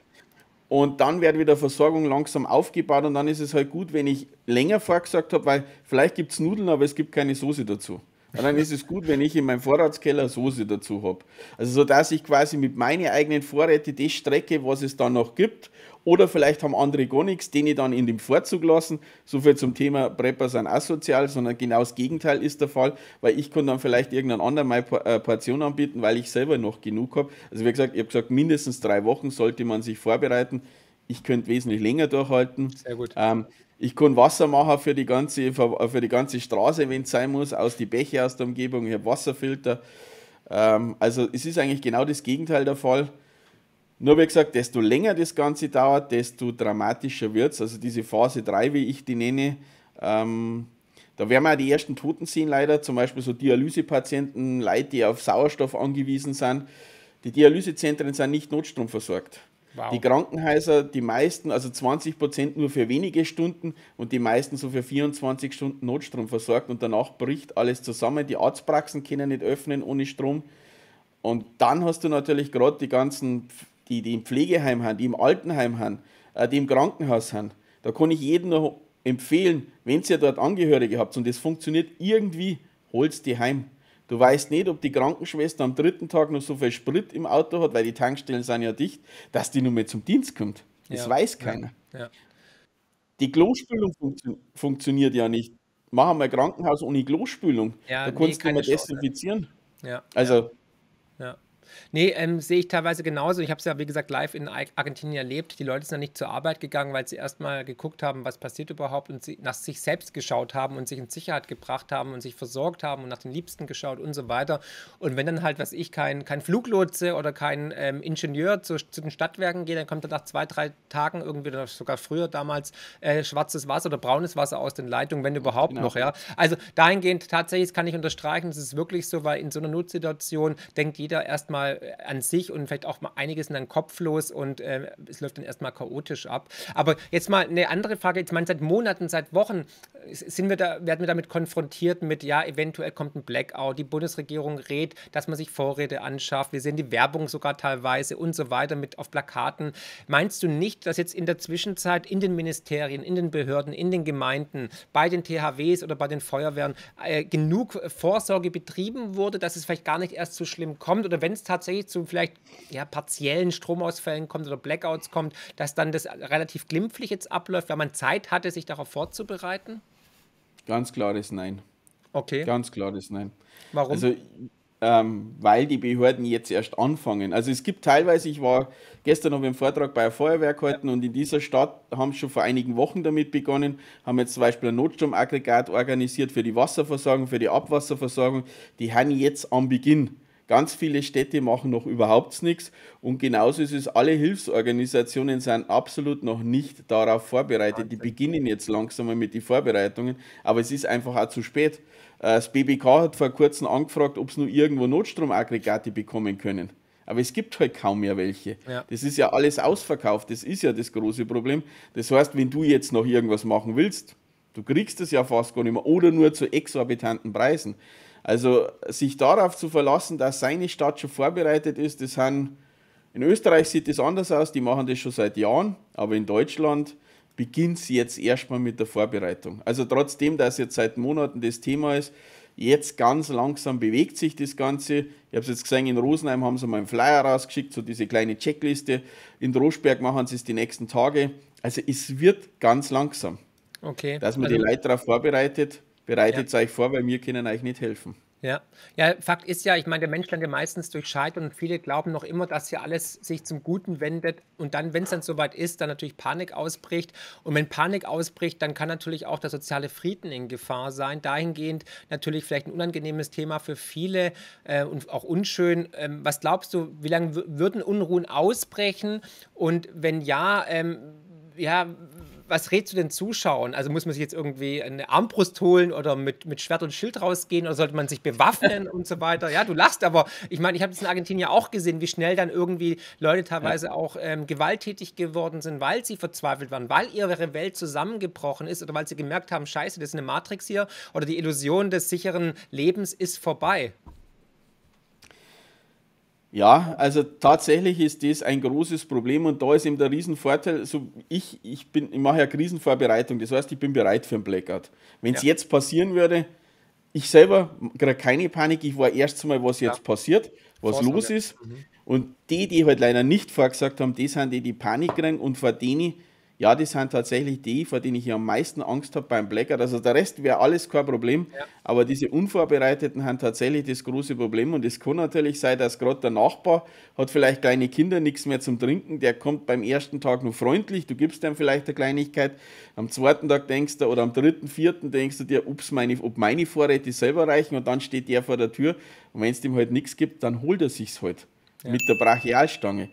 und dann wird wieder Versorgung langsam aufgebaut und dann ist es halt gut, wenn ich länger vorgesagt habe, weil vielleicht gibt es Nudeln, aber es gibt keine Soße dazu. Und dann ist es gut, wenn ich in meinem Vorratskeller Soße dazu habe. Also so dass ich quasi mit meinen eigenen Vorräten das strecke, was es dann noch gibt. Oder vielleicht haben andere gar nichts, den ich dann in dem Vorzug lassen. So viel zum Thema Prepper sind asozial, sondern genau das Gegenteil ist der Fall, weil ich kann dann vielleicht irgendeinen anderen meine äh, Portion anbieten, weil ich selber noch genug habe. Also wie gesagt, ich habe gesagt, mindestens drei Wochen sollte man sich vorbereiten. Ich könnte wesentlich länger durchhalten. Sehr gut. Ähm, ich kann Wasser machen für die ganze, für die ganze Straße, wenn es sein muss, aus die Bäche aus der Umgebung, ich habe Wasserfilter. Ähm, also es ist eigentlich genau das Gegenteil der Fall. Nur wie gesagt, desto länger das Ganze dauert, desto dramatischer wird es. Also diese Phase 3, wie ich die nenne, ähm, da werden wir auch die ersten Toten sehen, leider. Zum Beispiel so Dialysepatienten, Leute, die auf Sauerstoff angewiesen sind. Die Dialysezentren sind nicht notstromversorgt. Wow. Die Krankenhäuser, die meisten, also 20 Prozent nur für wenige Stunden und die meisten so für 24 Stunden Notstrom versorgt und danach bricht alles zusammen. Die Arztpraxen können nicht öffnen ohne Strom. Und dann hast du natürlich gerade die ganzen, die, die im Pflegeheim haben, die im Altenheim haben, äh, die im Krankenhaus haben. Da kann ich jedem nur empfehlen, wenn ihr dort Angehörige habt und das funktioniert irgendwie, holst die heim. Du weißt nicht, ob die Krankenschwester am dritten Tag noch so viel Sprit im Auto hat, weil die Tankstellen sind ja dicht, dass die nur mehr zum Dienst kommt. Das ja. weiß keiner. Ja. Die Klospülung funktio funktioniert ja nicht. Machen wir ein Krankenhaus ohne Klospülung. Ja, da kannst nee, du mal desinfizieren. Also Nee, ähm, sehe ich teilweise genauso. Ich habe es ja, wie gesagt, live in Argentinien erlebt. Die Leute sind ja nicht zur Arbeit gegangen, weil sie erstmal geguckt haben, was passiert überhaupt und sie nach sich selbst geschaut haben und sich in Sicherheit gebracht haben und sich versorgt haben und nach den Liebsten geschaut und so weiter. Und wenn dann halt, was ich, kein, kein Fluglotse oder kein ähm, Ingenieur zu, zu, den Stadtwerken geht, dann kommt dann nach zwei, drei Tagen irgendwie oder sogar früher damals äh, schwarzes Wasser oder braunes Wasser aus den Leitungen, wenn überhaupt genau. noch. Ja. Also dahingehend tatsächlich das kann ich unterstreichen, es ist wirklich so, weil in so einer Notsituation denkt jeder erstmal, erstmal äh, an sich und vielleicht auch mal einiges dann kopflos und äh, es läuft dann erstmal chaotisch ab. Aber jetzt mal eine andere Frage. Ich meine, seit Monaten, seit Wochen äh, sind wir da, werden wir damit konfrontiert mit, ja, eventuell kommt ein Blackout, die Bundesregierung rät, dass man sich Vorräte anschafft, wir sehen die Werbung sogar teilweise und so weiter mit auf Plakaten. Meinst du nicht, dass jetzt in der Zwischenzeit in den Ministerien, in den Behörden, in den Gemeinden, bei den THWs oder bei den Feuerwehren äh, genug äh, Vorsorge betrieben wurde, dass es vielleicht gar nicht erst so schlimm kommt oder wenn es tatsächlich zu vielleicht ja, partiellen Stromausfällen kommt oder Blackouts kommt, dass dann das relativ glimpflich jetzt abläuft, weil man Zeit hatte, sich darauf vorzubereiten? Ganz klares Nein. Okay. Ganz klares Nein. Warum? Also, ähm, weil die Behörden jetzt erst anfangen. Also es gibt teilweise, ich war gestern noch im Vortrag bei der Feuerwehr gehalten und in dieser Stadt haben schon vor einigen Wochen damit begonnen, haben jetzt zum Beispiel ein Notstromaggregat organisiert für die Wasserversorgung, für die Abwasserversorgung. Die haben jetzt am Beginn. Ganz viele Städte machen noch überhaupt nichts und genauso ist es, alle Hilfsorganisationen sind absolut noch nicht darauf vorbereitet. Die beginnen jetzt langsam mal mit den Vorbereitungen, aber es ist einfach auch zu spät. Äh, das BBK hat vor kurzem angefragt, ob es nur irgendwo Notstromaggregate bekommen können aber es gibt halt kaum mehr welche. Ja. Das ist ja alles ausverkauft, das ist ja das große Problem. Das heißt, wenn du jetzt noch irgendwas machen willst, du kriegst es ja fast gar nicht mehr oder nur zu exorbitanten Preisen. Also sich darauf zu verlassen, dass seine Stadt schon vorbereitet ist, das sind, in Österreich sieht das anders aus, die machen das schon seit Jahren, aber in Deutschland beginnt es jetzt erstmal mit der Vorbereitung. Also trotzdem, dass jetzt seit Monaten das Thema ist, jetzt ganz langsam bewegt sich das Ganze. Ich habe es jetzt gesehen, in Rosenheim haben sie mal einen Flyer rausgeschickt, so diese kleine Checkliste. In Droschberg machen sie es die nächsten Tage. Also es wird ganz langsam. Okay. Dass man also, die Leute darauf vorbereitet. Bereitet ja. euch vor, weil wir können euch nicht helfen. Ja. ja, Fakt ist ja, ich meine, der Mensch lernt meistens durch Scheitern und viele glauben noch immer, dass hier alles sich zum Guten wendet und dann, wenn es dann soweit ist, dann natürlich Panik ausbricht und wenn Panik ausbricht, dann kann natürlich auch der soziale Frieden in Gefahr sein. Dahingehend natürlich vielleicht ein unangenehmes Thema für viele äh, und auch unschön. Ähm, was glaubst du, wie lange würden Unruhen ausbrechen und wenn ja, ähm, ja, was rätst du den Zuschauern? Also muss man sich jetzt irgendwie eine Armbrust holen oder mit, mit Schwert und Schild rausgehen oder sollte man sich bewaffnen und so weiter? Ja, du lachst, aber ich meine, ich habe das in Argentinien ja auch gesehen, wie schnell dann irgendwie Leute teilweise ja. auch ähm, gewalttätig geworden sind, weil sie verzweifelt waren, weil ihre Welt zusammengebrochen ist oder weil sie gemerkt haben, scheiße, das ist eine Matrix hier oder die Illusion des sicheren Lebens ist vorbei. Ja, also tatsächlich ist das ein großes Problem und da ist eben der Riesenvorteil, also ich, ich, bin, ich mache ja Krisenvorbereitung, das heißt, ich bin bereit für einen Blackout. Wenn es ja. jetzt passieren würde, ich selber kriege keine Panik, ich war erst mal, was jetzt ja. passiert, was Vorsorge. los ist. Mhm. Und die, die halt leider nicht vorgesagt haben, die sind die, die Panik kriegen und vor denen ja, die sind tatsächlich die, vor denen ich am meisten Angst habe beim Blackout. Also der Rest wäre alles kein Problem, ja. aber diese Unvorbereiteten haben tatsächlich das große Problem und es kann natürlich sein, dass gerade der Nachbar hat vielleicht kleine Kinder, nichts mehr zum Trinken, der kommt beim ersten Tag nur freundlich, du gibst ihm vielleicht eine Kleinigkeit, am zweiten Tag denkst du oder am dritten, vierten denkst du dir, ups, meine, ob meine Vorräte selber reichen und dann steht der vor der Tür und wenn es dem halt nichts gibt, dann holt er sich's halt ja. mit der Brachialstange.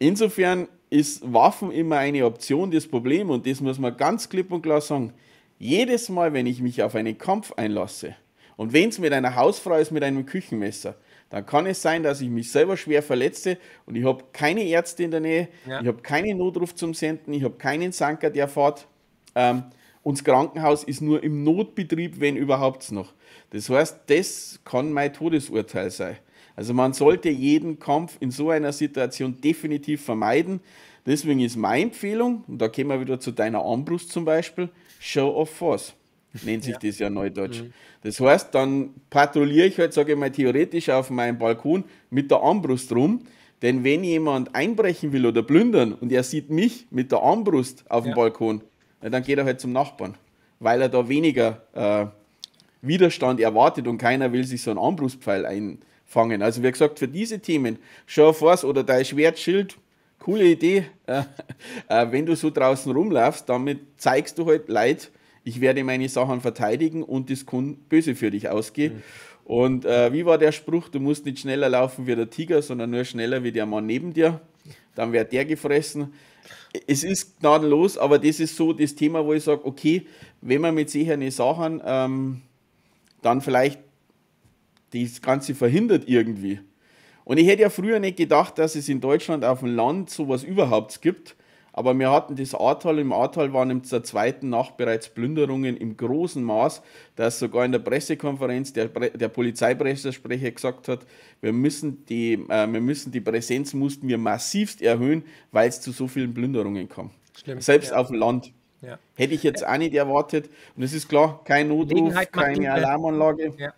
Insofern ist Waffen immer eine Option, das Problem, und das muss man ganz klipp und klar sagen, jedes Mal, wenn ich mich auf einen Kampf einlasse, und wenn es mit einer Hausfrau ist, mit einem Küchenmesser, dann kann es sein, dass ich mich selber schwer verletze und ich habe keine Ärzte in der Nähe, ja. ich habe keinen Notruf zum Senden, ich habe keinen Sanker, der fährt. Ähm, und das Krankenhaus ist nur im Notbetrieb, wenn überhaupt noch. Das heißt, das kann mein Todesurteil sein. Also man sollte jeden Kampf in so einer Situation definitiv vermeiden. Deswegen ist meine Empfehlung, und da kommen wir wieder zu deiner Armbrust zum Beispiel, Show of Force nennt sich ja. das ja neudeutsch. Mhm. Das heißt, dann patrouilliere ich halt, sage ich mal, theoretisch auf meinem Balkon mit der Armbrust rum. Denn wenn jemand einbrechen will oder plündern und er sieht mich mit der Armbrust auf dem ja. Balkon, dann geht er halt zum Nachbarn, weil er da weniger äh, Widerstand erwartet und keiner will sich so einen Armbrustpfeil ein, fangen. Also wie gesagt, für diese Themen, Show Force oder dein Schwertschild, coole Idee. Äh, äh, wenn du so draußen rumlaufst, damit zeigst du halt Leid, ich werde meine Sachen verteidigen und das kann böse für dich ausgehen. Mhm. Und äh, wie war der Spruch? Du musst nicht schneller laufen wie der Tiger, sondern nur schneller wie der Mann neben dir. Dann wird der gefressen. Es ist gnadenlos, aber das ist so das Thema, wo ich sage, okay, wenn man mit sicheren Sachen ähm, dann vielleicht das Ganze verhindert irgendwie. Und ich hätte ja früher nicht gedacht, dass es in Deutschland auf dem Land sowas überhaupt gibt. Aber wir hatten das Ahrtal. Im Ahrtal waren in der zweiten Nacht bereits Plünderungen im großen Maß, dass sogar in der Pressekonferenz der, der Polizeipressesprecher gesagt hat, wir müssen, die, äh, wir müssen die Präsenz mussten wir massivst erhöhen, weil es zu so vielen Plünderungen kam. Schlimm, Selbst ja. auf dem Land. Ja. Hätte ich jetzt ja. auch nicht erwartet. Und es ist klar, kein Notruf, keine Alarmanlage. Ja.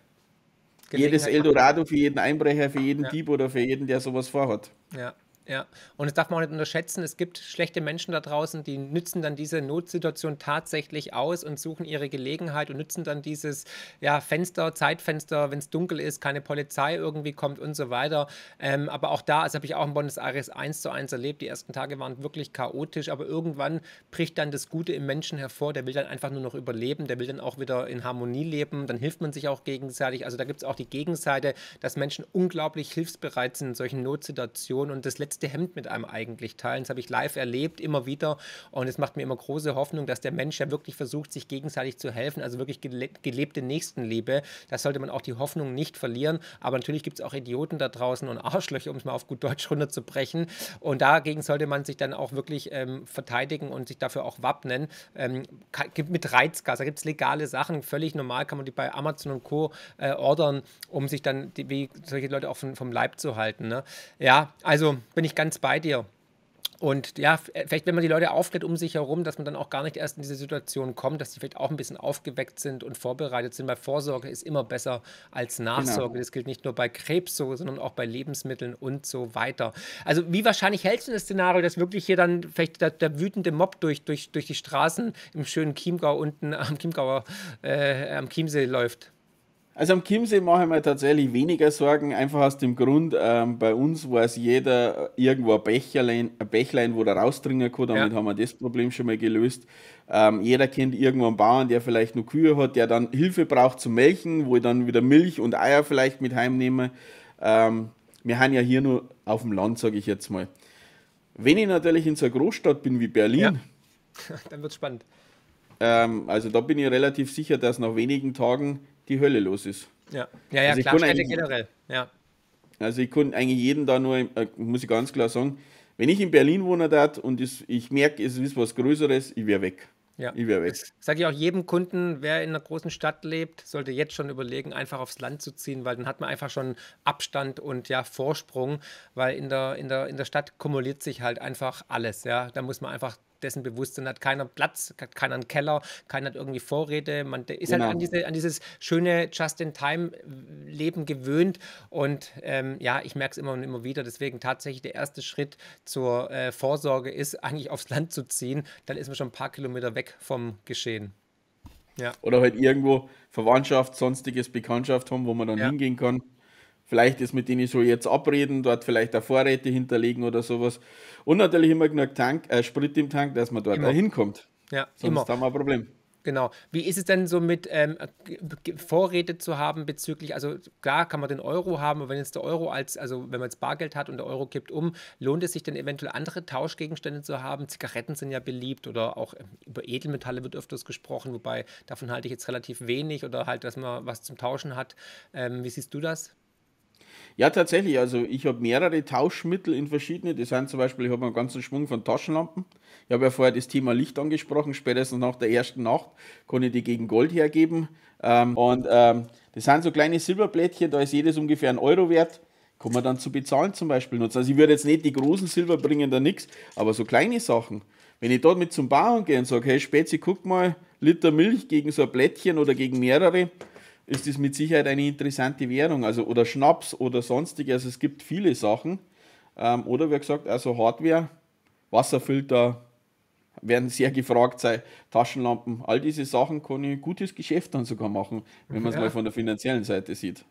Jedes Eldorado für jeden Einbrecher, für jeden ja. Dieb oder für jeden, der sowas vorhat. Ja. Ja, und das darf man auch nicht unterschätzen. Es gibt schlechte Menschen da draußen, die nützen dann diese Notsituation tatsächlich aus und suchen ihre Gelegenheit und nützen dann dieses ja, Fenster, Zeitfenster, wenn es dunkel ist, keine Polizei irgendwie kommt und so weiter. Ähm, aber auch da, das also habe ich auch in Buenos Aires 1 zu 1 erlebt. Die ersten Tage waren wirklich chaotisch, aber irgendwann bricht dann das Gute im Menschen hervor. Der will dann einfach nur noch überleben, der will dann auch wieder in Harmonie leben. Dann hilft man sich auch gegenseitig. Also da gibt es auch die Gegenseite, dass Menschen unglaublich hilfsbereit sind in solchen Notsituationen und das letzte letzte Hemd mit einem eigentlich teilen. Das habe ich live erlebt, immer wieder. Und es macht mir immer große Hoffnung, dass der Mensch ja wirklich versucht, sich gegenseitig zu helfen, also wirklich gelebte Nächstenliebe. Da sollte man auch die Hoffnung nicht verlieren. Aber natürlich gibt es auch Idioten da draußen und Arschlöcher, um es mal auf gut Deutsch runterzubrechen. Und dagegen sollte man sich dann auch wirklich ähm, verteidigen und sich dafür auch wappnen. Ähm, mit Reizgas, da gibt es legale Sachen, völlig normal, kann man die bei Amazon und Co. Äh, ordern, um sich dann die, solche Leute auch von, vom Leib zu halten. Ne? Ja, also bin bin ich ganz bei dir. Und ja, äh, vielleicht, wenn man die Leute aufklärt um sich herum, dass man dann auch gar nicht erst in diese Situation kommt, dass sie vielleicht auch ein bisschen aufgeweckt sind und vorbereitet sind, weil Vorsorge ist immer besser als genau. Nachsorge. Genau. Das gilt nicht nur bei Krebs so, sondern auch bei Lebensmitteln und so weiter. Also, wie wahrscheinlich hältst du das Szenario, dass wirklich hier dann vielleicht der, der wütende Mob durch, durch, durch die Straßen im schönen Chiemgau unten am Chiemgauer, äh, am Chiemsee läuft? Also am Chiemsee mache ich mir tatsächlich weniger Sorgen, einfach aus dem Grund, ähm, bei uns weiß jeder äh, irgendwo ein Bächlein, ein Bächlein wo der rausdringen kann, damit ja. haben wir das Problem schon mal gelöst. Ähm, jeder kennt irgendwo einen Bauern, der vielleicht nur Kühe hat, der dann Hilfe braucht zum Melken, wo ich dann wieder Milch und Eier vielleicht mit heimnehme. Ähm, wir haben ja hier nur auf dem Land, sage ich jetzt mal. Wenn ich natürlich in so einer Großstadt bin wie Berlin, ja. dann wird es spannend ähm, also da bin ich relativ sicher, dass nach wenigen Tagen die Hölle los ist. Ja, ja, ja also klar, Städte generell. Ja. Also ich konnte eigentlich jeden da nur, äh, muss ich ganz klar sagen, wenn ich in Berlin wohnen darf und ich merke, es ist was Größeres, ich wäre weg. Ja. Ich wäre weg. Sage ich auch jedem Kunden, wer in einer großen Stadt lebt, sollte jetzt schon überlegen, einfach aufs Land zu ziehen, weil dann hat man einfach schon Abstand und ja Vorsprung, weil in der, in der, in der Stadt kumuliert sich halt einfach alles. Ja, da muss man einfach dessen Bewusstsein hat keiner Platz, hat keiner einen Keller, keiner hat irgendwie Vorräte. Man ist halt genau. halt an, diese, an dieses schöne Just-in-Time-Leben gewöhnt. Und ähm, ja, ich merke es immer und immer wieder. Deswegen tatsächlich der erste Schritt zur äh, Vorsorge ist, eigentlich aufs Land zu ziehen. Dann ist man schon ein paar Kilometer weg vom Geschehen. Ja. Oder halt irgendwo Verwandtschaft, sonstiges Bekanntschaft haben, wo man dann ja. hingehen kann vielleicht ist mit denen ich so jetzt abreden, dort vielleicht auch Vorräte hinterlegen oder sowas. Und natürlich immer genug Tank, äh, Sprit im Tank, dass man dort immer. hinkommt. Ja, Sonst immer. haben wir ein Problem. Genau. Wie ist es denn so mit ähm, Vorräte zu haben bezüglich, also klar kann man den Euro haben, aber wenn jetzt der Euro als, also wenn man jetzt Bargeld hat und der Euro kippt um, lohnt es sich denn eventuell andere Tauschgegenstände zu haben? Zigaretten sind ja beliebt oder auch ähm, über Edelmetalle wird öfters gesprochen, wobei davon halte ich jetzt relativ wenig oder halt, dass man was zum Tauschen hat. Ähm, wie siehst du das? Ja, tatsächlich. Also ich habe mehrere Tauschmittel in verschiedene. Das sind zum Beispiel, ich habe einen ganzen Schwung von Taschenlampen. Ich habe ja vorher das Thema Licht angesprochen. Spätestens nach der ersten Nacht konnte ich die gegen Gold hergeben. Ähm, und ähm, das sind so kleine Silberblättchen, da ist jedes ungefähr ein Euro wert. Kann man dann zu bezahlen zum Beispiel nutzen. Also ich würde jetzt nicht die großen Silber bringen, da nichts, aber so kleine Sachen. Wenn ich dort mit zum Bauern gehe und sage, hey Spezi, guck mal, Liter Milch gegen so ein Blättchen oder gegen mehrere, ist es mit Sicherheit eine interessante Währung. Also, oder Schnaps oder sonstiges. Also es gibt viele Sachen. Ähm, oder wie gesagt, also Hardware, Wasserfilter werden sehr gefragt sein, Taschenlampen, all diese Sachen kann ich gutes Geschäft dann sogar machen, wenn man es ja. mal von der finanziellen Seite sieht.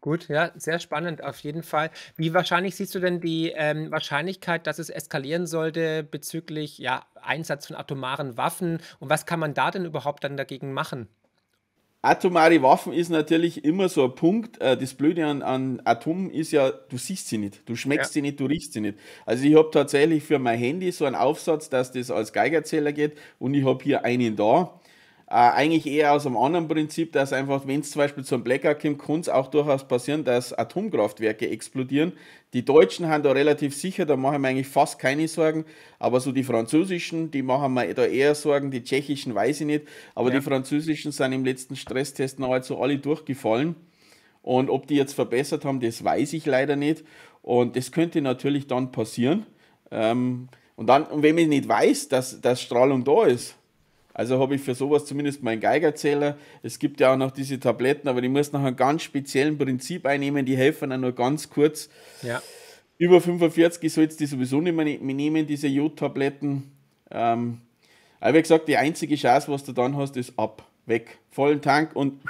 Gut, ja, sehr spannend auf jeden Fall. Wie wahrscheinlich siehst du denn die ähm, Wahrscheinlichkeit, dass es eskalieren sollte bezüglich ja, Einsatz von atomaren Waffen und was kann man da denn überhaupt dann dagegen machen? Atomare Waffen ist natürlich immer so ein Punkt. Äh, das Blöde an, an Atomen ist ja, du siehst sie nicht, du schmeckst ja. sie nicht, du riechst sie nicht. Also ich habe tatsächlich für mein Handy so einen Aufsatz, dass das als Geigerzähler geht und ich habe hier einen da. Äh, eigentlich eher aus einem anderen Prinzip, dass einfach, wenn es zum Beispiel zum Blackout kommt, kann es auch durchaus passieren, dass Atomkraftwerke explodieren. Die Deutschen haben da relativ sicher, da machen wir eigentlich fast keine Sorgen, aber so die Französischen, die machen wir da eher Sorgen, die Tschechischen weiß ich nicht, aber ja. die Französischen sind im letzten Stresstest nahezu alle durchgefallen. Und ob die jetzt verbessert haben, das weiß ich leider nicht. Und das könnte natürlich dann passieren. Ähm, und dann, und wenn man nicht weiß, dass, dass Strahlung da ist, also habe ich für sowas zumindest meinen Geigerzähler. Es gibt ja auch noch diese Tabletten, aber die muss nach einem ganz speziellen Prinzip einnehmen. Die helfen dann nur ganz kurz. Ja. Über 45 sollst du die sowieso nicht mehr ne-, nehmen, diese Jodtabletten. Ähm, aber wie gesagt, die einzige Chance, was du dann hast, ist ab, weg. Vollen Tank und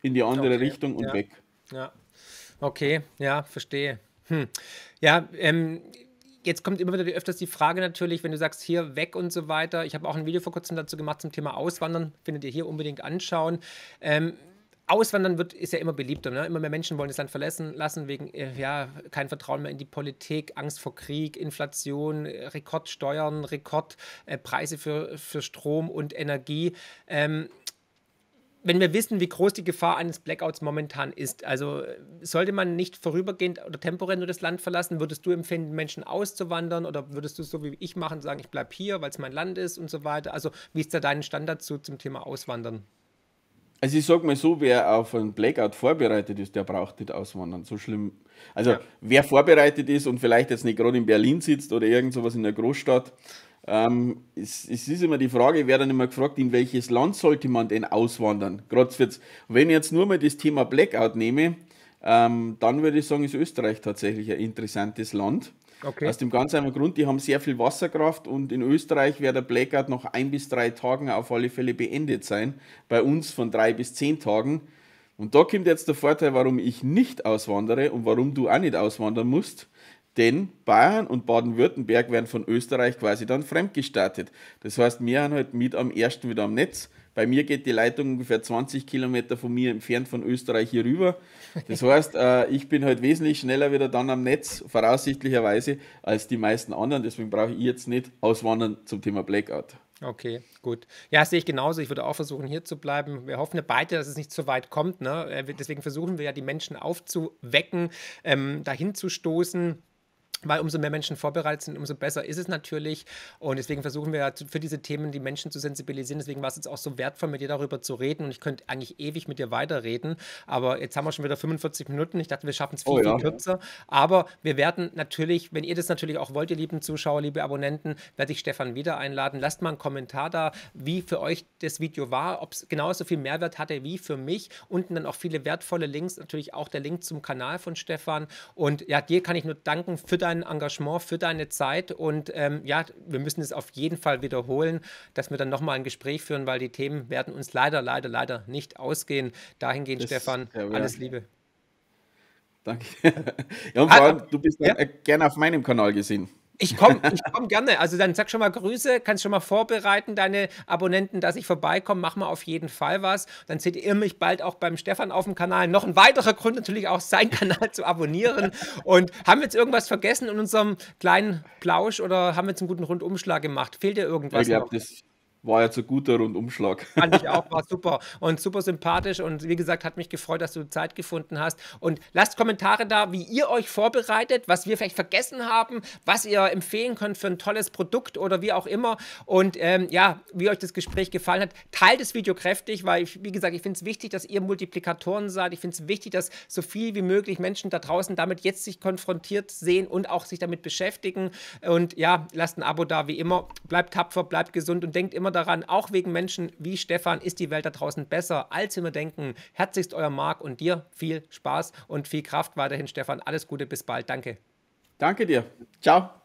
in die andere okay. Richtung und ja. weg. Ja, okay, ja, verstehe. Hm. Ja, ähm, jetzt kommt immer wieder öfters die Frage natürlich, wenn du sagst, hier weg und so weiter. Ich habe auch ein Video vor kurzem dazu gemacht zum Thema Auswandern. Findet ihr hier unbedingt anschauen. Ähm, Auswandern wird, ist ja immer beliebter. Ne? Immer mehr Menschen wollen das Land verlassen lassen, wegen äh, ja, kein Vertrauen mehr in die Politik, Angst vor Krieg, Inflation, Rekordsteuern, Rekordpreise äh, für, für Strom und Energie. Ähm, wenn wir wissen, wie groß die Gefahr eines Blackouts momentan ist, also äh, sollte man nicht vorübergehend oder temporär nur das Land verlassen, würdest du empfehlen, Menschen auszuwandern oder würdest du so wie ich machen, sagen, ich bleibe hier, weil es mein Land ist und so weiter? Also wie ist da dein Stand dazu zum Thema Auswandern? Also ich sage mal so, wer auf einen Blackout vorbereitet ist, der braucht nicht auswandern. So schlimm. Also ja. wer vorbereitet ist und vielleicht jetzt nicht gerade in Berlin sitzt oder irgend sowas in der Großstadt, ähm, es, es, ist immer die Frage, ich werde dann immer gefragt, in welches Land sollte man denn auswandern? wenn ich jetzt nur mal das Thema Blackout nehme, ähm, dann würde ich sagen, ist Österreich tatsächlich ein interessantes Land. Okay. Aus dem ganz einfachen Grund, die haben sehr viel Wasserkraft und in Österreich wird der Blackout nach ein bis drei Tagen auf alle Fälle beendet sein. Bei uns von drei bis zehn Tagen. Und da kommt jetzt der Vorteil, warum ich nicht auswandere und warum du auch nicht auswandern musst. Denn Bayern und Baden-Württemberg werden von Österreich quasi dann fremdgestartet. Das heißt, wir haben halt mit am ersten wieder am Netz. Bei mir geht die Leitung ungefähr 20 Kilometer von mir entfernt von Österreich hier rüber. Das heißt, äh, ich bin halt wesentlich schneller wieder dann am Netz, voraussichtlicherweise, als die meisten anderen. Deswegen brauche ich jetzt nicht auswandern zum Thema Blackout. Okay, gut. Ja, sehe ich genauso. Ich würde auch versuchen, hier zu bleiben. Wir hoffen ja beide, dass es nicht so weit kommt. Ne? Äh, deswegen versuchen wir ja, die Menschen aufzuwecken, ähm, dahin zu stoßen weil umso mehr Menschen vorbereitet sind, umso besser ist es natürlich. Und deswegen versuchen wir für diese Themen die Menschen zu sensibilisieren. Deswegen war es jetzt auch so wertvoll, mit dir darüber zu reden. Und ich könnte eigentlich ewig mit dir weiterreden. Aber jetzt haben wir schon wieder 45 Minuten. Ich dachte, wir schaffen es oh viel, oh, ja. viel kürzer. Aber wir werden natürlich, wenn ihr das natürlich auch wollt, ihr lieben Zuschauer, liebe Abonnenten, werde ich Stefan wieder einladen. Lasst mal einen Kommentar da, wie für euch das Video war, ob es genauso viel Mehrwert hatte wie für mich. Unten dann auch viele wertvolle Links, natürlich auch der Link zum Kanal von Stefan. Und ja, dir kann ich nur danken für dein dein Engagement, für deine Zeit. Und ähm, ja, wir müssen es auf jeden Fall wiederholen, dass wir dann nochmal ein Gespräch führen, weil die Themen werden uns leider, leider, leider nicht ausgehen. Dahingehend, das, Stefan, ja, alles Liebe. Danke. ja, und vor ah, allem, du bist ja. Äh, gerne auf meinem Kanal gesehen. Ich komme ich komm gerne. Also dann sag schon mal Grüße, kannst schon mal vorbereiten, deine Abonnenten, dass ich vorbeikomme. Mach mal auf jeden Fall was. Dann seht ihr mich bald auch beim Stefan auf dem Kanal. Noch ein weiterer Grund natürlich auch, seinen Kanal zu abonnieren. Und haben wir jetzt irgendwas vergessen in unserem kleinen Plausch oder haben wir jetzt einen guten Rundumschlag gemacht? Fehlt dir irgendwas? Ich glaube, das war jetzt ein guter Rundumschlag. Fand ich auch, war super und super sympathisch und wie gesagt, hat mich gefreut, dass du Zeit gefunden hast und lasst Kommentare da, wie ihr euch vorbereitet, was wir vielleicht vergessen haben, was ihr empfehlen könnt für ein tolles Produkt oder wie auch immer und ähm, ja, wie euch das Gespräch gefallen hat. Teilt das Video kräftig, weil ich, wie gesagt, ich finde es wichtig, dass ihr Multiplikatoren seid. Ich finde es wichtig, dass so viel wie möglich Menschen da draußen damit jetzt sich konfrontiert sehen und auch sich damit beschäftigen und ja, lasst ein Abo da, wie immer. Bleibt tapfer, bleibt gesund und denkt immer daran, auch wegen Menschen wie Stefan ist die Welt da draußen besser, als wir denken. Herzlichst euer Marc und dir viel Spaß und viel Kraft weiterhin, Stefan. Alles Gute, bis bald. Danke. Danke dir. Ciao.